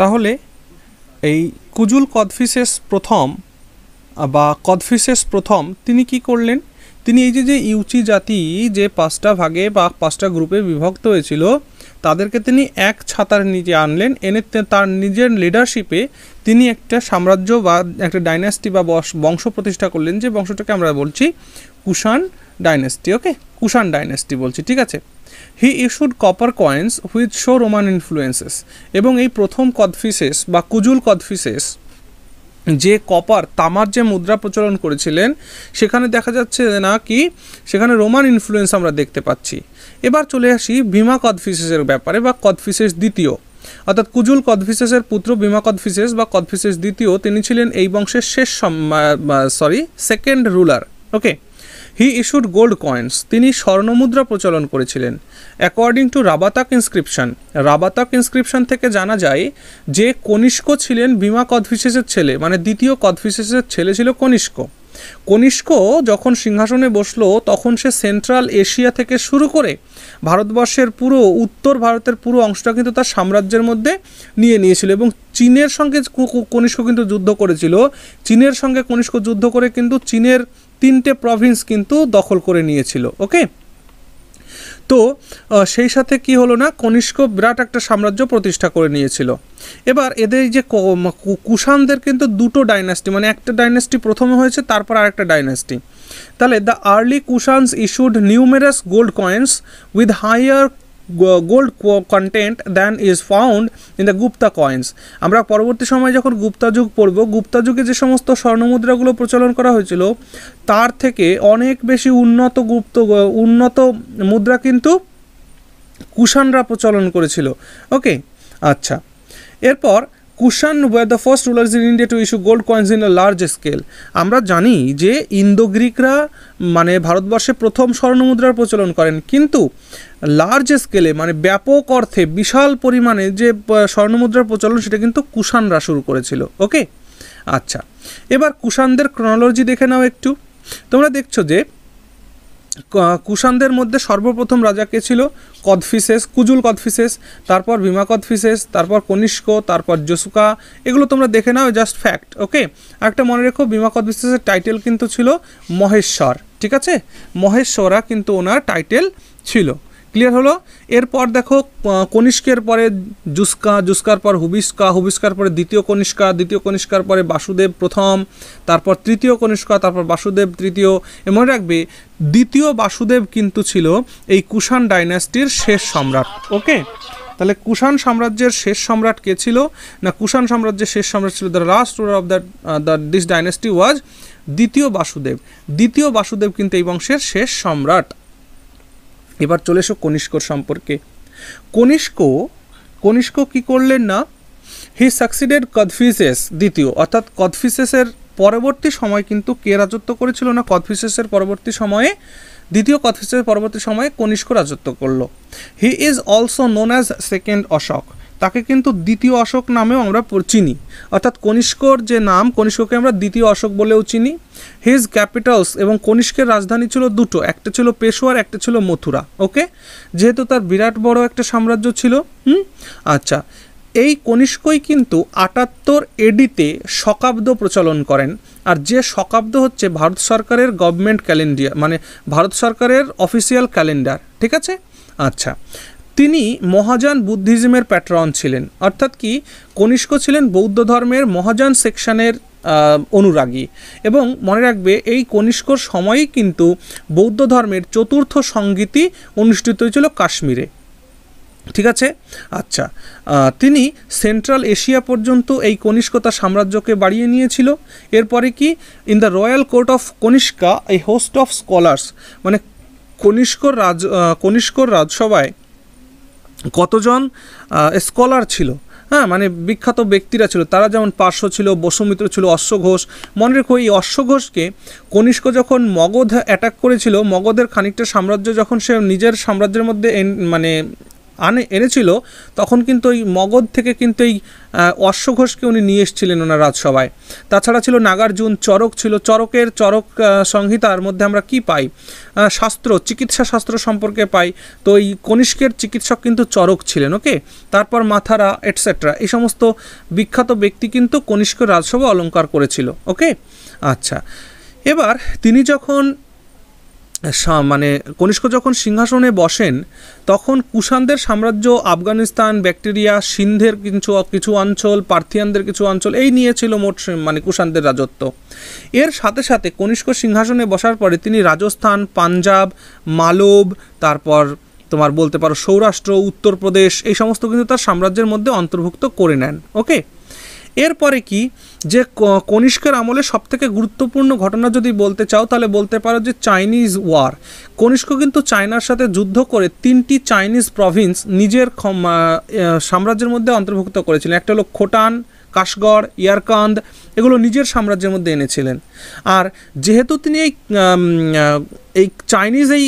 তাহলে এই কুজুল কদফিসেস প্রথম বা কদফিসেস প্রথম তিনি কি করলেন তিনি এই যে যে ইউচি জাতি যে পাঁচটা ভাগে বা পাঁচটা গ্রুপে বিভক্ত হয়েছিল তাদেরকে তিনি এক ছাতার নিচে আনলেন এনে তার নিজের লিডারশিপে তিনি একটা সাম্রাজ্য বা একটা ডাইনাস্টি বা বংশ প্রতিষ্ঠা করলেন যে বংশটাকে আমরা বলছি Kushan dynasty okay Kushan dynasty বলছি ঠিক আছে he issued copper coins with show Roman influences এবং এই প্রথম কদফিসেস বা কুজুল কদফিসেস যে কপার তামার যে মুদ্রা প্রচলন করেছিলেন সেখানে দেখা যাচ্ছে না কি সেখানে রোমান ইনফ্লুয়েন্স আমরা দেখতে পাচ্ছি এবার চলে আসি ভীমা কদফিসেসের ব্যাপারে বা কদফিসেস দ্বিতীয় অর্থাৎ কুজুল কদফিসেসের পুত্র ভীমা কদফিসেস বা কদফিসেস দ্বিতীয় তিনি ছিলেন এই বংশের শেষ sorry second ruler okay he issued gold coins তিনি স্বর্ণমুদ্রা প্রচলন করেছিলেন according to Rabatak inscription Rabatak inscription থেকে জানা যায় যে কনিষ্ক ছিলেন বিমা কদফিসেসের ছেলে মানে দ্বিতীয় কদফিসেসের ছেলে ছিল কনিষ্ক কনিষ্ক যখন সিংহাসনে বসলো তখন সে সেন্ট্রাল এশিয়া থেকে শুরু করে ভারতবর্ষের পুরো উত্তর ভারতের পুরো অংশটা কিন্তু তার সাম্রাজ্যের মধ্যে নিয়ে নিয়েছিল এবং চীনের সঙ্গে কনিষ্ক কিন্তু যুদ্ধ করেছিল চীনের সঙ্গে কনিষ্ক যুদ্ধ করে কিন্তু চীনের তিনটে প্রভিন্স কিন্তু দখল করে নিয়েছিল ওকে তো সেই সাথে কি হলো না কনিষ্ক বিরাট একটা সাম্রাজ্য প্রতিষ্ঠা করে নিয়েছিল এবার এদের যে কুষাণদের কিন্তু দুটো ডাইনাস্টি মানে একটা ডাইনাস্টি প্রথমে হয়েছে তারপর আরেকটা ডাইনাস্টি তাহলে the early Kushanas issued numerous gold coins with higher gold content than is found in the Gupta coins আমরা পরবর্তী সময়ে যখন গুপ্তা যুগ পড়ব গুপ্তা যুগে যে সমস্ত স্বর্ণমুদ্রাগুলো প্রচলন করা হয়েছিল তার থেকে অনেক বেশি উন্নত গুপ্ত উন্নত মুদ্রা কিন্তু কুষাণরা প্রচলন করেছিল ওকে আচ্ছা এরপর Kushan were the first rulers in India to issue gold coins in a large scale আমরা জানি যে ইন্দো গ্রিকরা মানে ভারতবর্ষে প্রথম স্বর্ণমুদ্রার প্রচলন করেন কিন্তু লার্জ স্কেলে মানে ব্যাপক অর্থে বিশাল পরিমাণে যে স্বর্ণমুদ্রার প্রচলন সেটা কিন্তু কুষাণরা শুরু করেছিল ওকে আচ্ছা এবার কুষাণদের ক্রনোলজি দেখে নাও একটু তোমরা দেখছো যে কুষাণদের মধ্যে সর্বপ্রথম রাজা কে ছিল কদফিসেস কুজুল কদফিসেস তারপর ভীমা কদফিসেস তারপর কনিষ্ক তারপর জসুকা এগুলো তোমরা দেখে নাও জাস্ট ফ্যাক্ট ওকে একটা মনে রেখো ভীমা কদফিসেসের টাইটেল কিন্তু ছিল মহেশ্বর ঠিক আছে মহেশ্বরা কিন্তু ওনার টাইটেল ছিল ক্লিয়ার হলো এরপর দেখো কনিষ্কের পরে জুস্কা জুস্কার পর হুবিস্কা হুবিস্কার পরে দ্বিতীয় কনিষ্কা দ্বিতীয় কনিষ্কার পরে বাসুদেব প্রথম তারপর তৃতীয় কনিষ্কা তারপর বাসুদেব তৃতীয় মনে রাখবে দ্বিতীয় বাসুদেব কিন্তু ছিল এই কুষাণ ডাইনাস্টির শেষ সম্রাট ওকে তাহলে কুষাণ সাম্রাজ্যের শেষ সম্রাট কে ছিল না কুষাণ সাম্রাজ্যের শেষ সম্রাট ছিল the last ruler of the the this dynasty was দ্বিতীয় বাসুদেব দ্বিতীয় বাসুদেব কিন্তু এই বংশের শেষ সম্রাট এবার চলে এসো কনিষ্কর সম্পর্কে কনিষ্ক কনিষ্ক কি করলেন না হি সাকসিডেড কদফিসেস দ্বিতীয় অর্থাৎ কদফিসেসের পরবর্তী সময় কিন্তু কে রাজত্ব করেছিল না কদফিসেসের পরবর্তী সময়ে দ্বিতীয় কদফিসেসের পরবর্তী সময়ে কনিষ্ক রাজত্ব করল he is also known as second Ashoka তাকে কিন্তু দ্বিতীয় অশোক নামেও আমরা চিনি অর্থাৎ কনিষ্কর যে নাম কনিষ্ককে আমরা দ্বিতীয় অশোক বলেও চিনি হিজ ক্যাপিটালস এবং কনিষ্কের রাজধানী ছিল দুটো একটা ছিল পেশোয়ার একটা ছিল মথুরা ওকে যেহেতু তার বিরাট বড় একটা সাম্রাজ্য ছিল হুম আচ্ছা এই কনিষ্কই কিন্তু আটাত্তর এডিতে শকাব্দ প্রচলন করেন আর যে শকাব্দ হচ্ছে ভারত সরকারের গভর্নমেন্ট ক্যালেন্ডিয়ার মানে ভারত সরকারের অফিসিয়াল ক্যালেন্ডার ঠিক আছে আচ্ছা তিনি মহাজান বুদ্ধিজমের প্যাট্রন ছিলেন অর্থাৎ কি কনিষ্ক ছিলেন বৌদ্ধ ধর্মের মহাজান সেকশনের অনুরাগী এবং মনে রাখবে এই কনিষ্ক সময়ই কিন্তু বৌদ্ধ ধর্মের চতুর্থ সঙ্গীতি অনুষ্ঠিত হয়েছিল কাশ্মীরে ঠিক আছে আচ্ছা তিনি সেন্ট্রাল এশিয়া পর্যন্ত এই কনিষ্কতা সাম্রাজ্যকে বাড়িয়ে নিয়েছিল এরপরে কি in the royal court of Kanishka এই হোস্ট অফ স্কলার্স মানে কনিষ্ক রাজ কনিষ্কর রাজসভায় কতজন স্কলার ছিল হ্যাঁ মানে বিখ্যাত ব্যক্তিরা ছিল তারা যেমন পার্শ্ব ছিল বসুমিত্র ছিল অশ্ব ঘোষ মনে রেখো এই অশ্ব ঘোষকে কনিষ্ক যখন মগধ অ্যাটাক করেছিল মগধের খানিকটা সাম্রাজ্য যখন সে নিজের সাম্রাজ্যের মধ্যে মানে আনে এনেছিল তখন কিন্তু ওই মগধ থেকে কিন্তু এই অশ্বঘোষকে উনি নিয়ে এসেছিলেন ওনার রাজসভায় তাছাড়া ছিল নাগার্জুন চরক ছিল চরকের চরক সংহিতার মধ্যে আমরা কি পাই শাস্ত্র চিকিৎসা শাস্ত্র সম্পর্কে পাই তো এই কনিষ্কের চিকিৎসক কিন্তু চরক ছিলেন ওকে তারপর মাথারা এটসেট্রা এই সমস্ত বিখ্যাত ব্যক্তি কিন্তু কনিষ্কের রাজসভা অলঙ্কার করেছিল ওকে আচ্ছা এবার তিনি যখন মানে কনিষ্ক যখন সিংহাসনে বসেন তখন কুষাণদের সাম্রাজ্য আফগানিস্তান ব্যাকটেরিয়া সিন্ধের কিছু কিছু অঞ্চল পার্থিয়ানদের কিছু অঞ্চল এই নিয়েছিল মোট মানে কুষাণদের রাজত্ব এর সাথে সাথে কনিষ্ক সিংহাসনে বসার পরে তিনি রাজস্থান পাঞ্জাব মালব তারপর তোমার বলতে পারো সৌরাষ্ট্র উত্তরপ্রদেশ এই সমস্ত কিন্তু তার সাম্রাজ্যের মধ্যে অন্তর্ভুক্ত করে নেন ওকে এরপরে কি যে কনিষ্কের আমলে সবথেকে গুরুত্বপূর্ণ ঘটনা যদি বলতে চাও তাহলে বলতে পারো যে চাইনিজ ওয়ার কনিষ্ক কিন্তু চায়নার সাথে যুদ্ধ করে তিনটি চাইনিজ প্রভিন্স নিজের সাম্রাজ্যের মধ্যে অন্তর্ভুক্ত করেছিলেন একটা হলো খোটান কাশগড় ইয়ারকান্দ এগুলো নিজের সাম্রাজ্যের মধ্যে এনেছিলেন আর যেহেতু তিনি এই এই চাইনিজ এই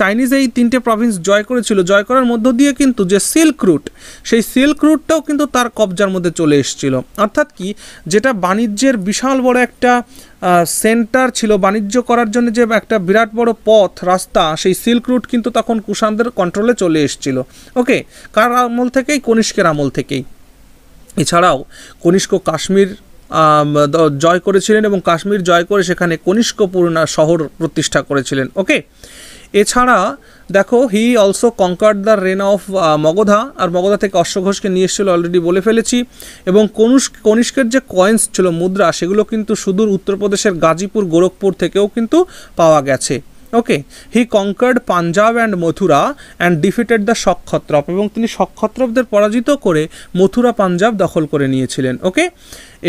চাইনিজ এই তিনটে প্রভিন্স জয় করেছিল জয় করার মধ্য দিয়ে কিন্তু যে সিল্ক রুট সেই সিল্ক রুটটাও কিন্তু তার কবজার মধ্যে চলে এসেছিল অর্থাৎ কি যেটা বাণিজ্যের বিশাল বড় একটা সেন্টার ছিল বাণিজ্য করার জন্য যে একটা বিরাট বড় পথ রাস্তা সেই সিল্ক রুট কিন্তু তখন কুষাণদের কন্ট্রোলে চলে এসেছিল ওকে কার আমল থেকেই কনিষ্কের আমল থেকেই এছাড়াও কনিষ্ক কাশ্মীর জয় করেছিলেন এবং কাশ্মীর জয় করে সেখানে পূর্ণা শহর প্রতিষ্ঠা করেছিলেন ওকে এছাড়া দেখো he also conquered the reign of Magadha আর মগধা থেকে অশ্বঘোষকে নিয়ে এসেছিল অলরেডি বলে ফেলেছি এবং কনুষ কনিষ্কের যে কয়েন্স ছিল মুদ্রা সেগুলো কিন্তু সুদূর উত্তরপ্রদেশের গাজীপুর গোরখপুর থেকেও কিন্তু পাওয়া গেছে okay he conquered Punjab and Mathura and defeated the Kshatrapa এবং তিনি সক্ষত্রপদের পরাজিত করে মথুরা পাঞ্জাব দখল করে নিয়েছিলেন ওকে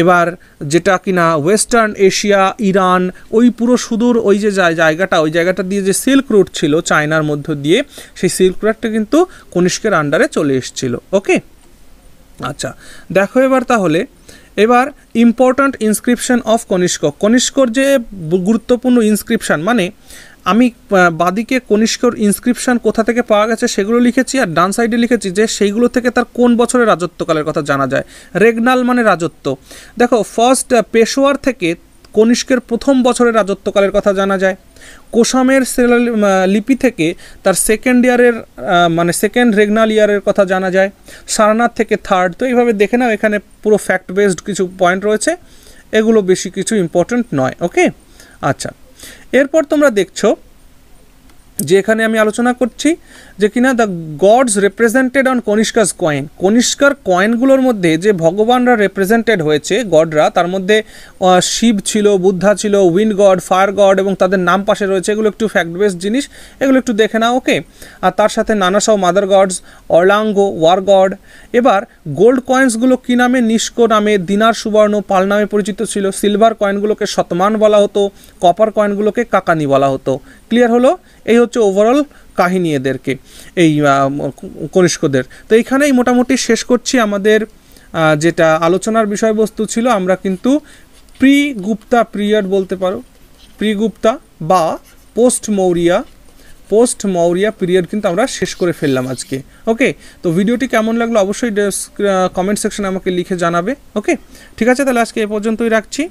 এবার যেটা কিনা ওয়েস্টার্ন এশিয়া ইরান ওই পুরো সুদূর ওই যে জায়গাটা ওই জায়গাটা দিয়ে যে সিল্ক রুট ছিল চায়নার মধ্য দিয়ে সেই সিল্ক রুটটা কিন্তু কনিষ্কের আন্ডারে চলে এসেছিল ওকে আচ্ছা দেখো এবার তাহলে এবার ইম্পর্ট্যান্ট ইনস্ক্রিপশন অফ কনিষ্ক কনিষ্কর যে গুরুত্বপূর্ণ ইনস্ক্রিপশন মানে আমি বাদিকে কনিষ্কর ইনস্ক্রিপশান কোথা থেকে পাওয়া গেছে সেগুলো লিখেছি আর ডান সাইডে লিখেছি যে সেইগুলো থেকে তার কোন বছরের রাজত্বকালের কথা জানা যায় রেগনাল মানে রাজত্ব দেখো ফার্স্ট পেশোয়ার থেকে কনিষ্কের প্রথম বছরের রাজত্বকালের কথা জানা যায় কোসামের লিপি থেকে তার সেকেন্ড ইয়ারের মানে সেকেন্ড রেগনাল ইয়ারের কথা জানা যায় সারনাথ থেকে থার্ড তো এইভাবে দেখে নাও এখানে পুরো ফ্যাক্ট বেসড কিছু পয়েন্ট রয়েছে এগুলো বেশি কিছু ইম্পর্ট্যান্ট নয় ওকে আচ্ছা এরপর তোমরা দেখছো যে এখানে আমি আলোচনা করছি যে কিনা the gods represented on Kanishka's coin কনিষ্কার কয়েনগুলোর মধ্যে যে ভগবানরা রিপ্রেজেন্টেড হয়েছে গডরা তার মধ্যে শিব ছিল বুদ্ধা ছিল উইন্ড গড ফায়ার গড এবং তাদের নাম পাশে রয়েছে এগুলো একটু ফ্যাক্ট বেস জিনিস এগুলো একটু দেখে নাও ওকে আর তার সাথে নানাসাও মাদার গডস অর্লাঙ্গো ওয়ার গড এবার গোল্ড কয়েন্সগুলো কি নামে নিষ্ক নামে দিনার সুবর্ণ পাল নামে পরিচিত ছিল সিলভার কয়েনগুলোকে শতমান বলা হতো কপার কয়েনগুলোকে কাকানি বলা হতো ক্লিয়ার হলো এই হচ্ছে ওভারঅল কাহিনী এদেরকে এই কনিষ্কদের তো এইখানেই মোটামুটি শেষ করছি আমাদের যেটা আলোচনার বিষয়বস্তু ছিল আমরা কিন্তু প্রি গুপ্তা পিরিয়ড বলতে পারো প্রি গুপ্তা বা post Maurya post Maurya period কিন্তু আমরা শেষ করে ফেললাম আজকে ওকে তো ভিডিওটি কেমন লাগলো অবশ্যই কমেন্ট সেকশনে আমাকে লিখে জানাবে ওকে ঠিক আছে তাহলে আজকে এ পর্যন্তই রাখছি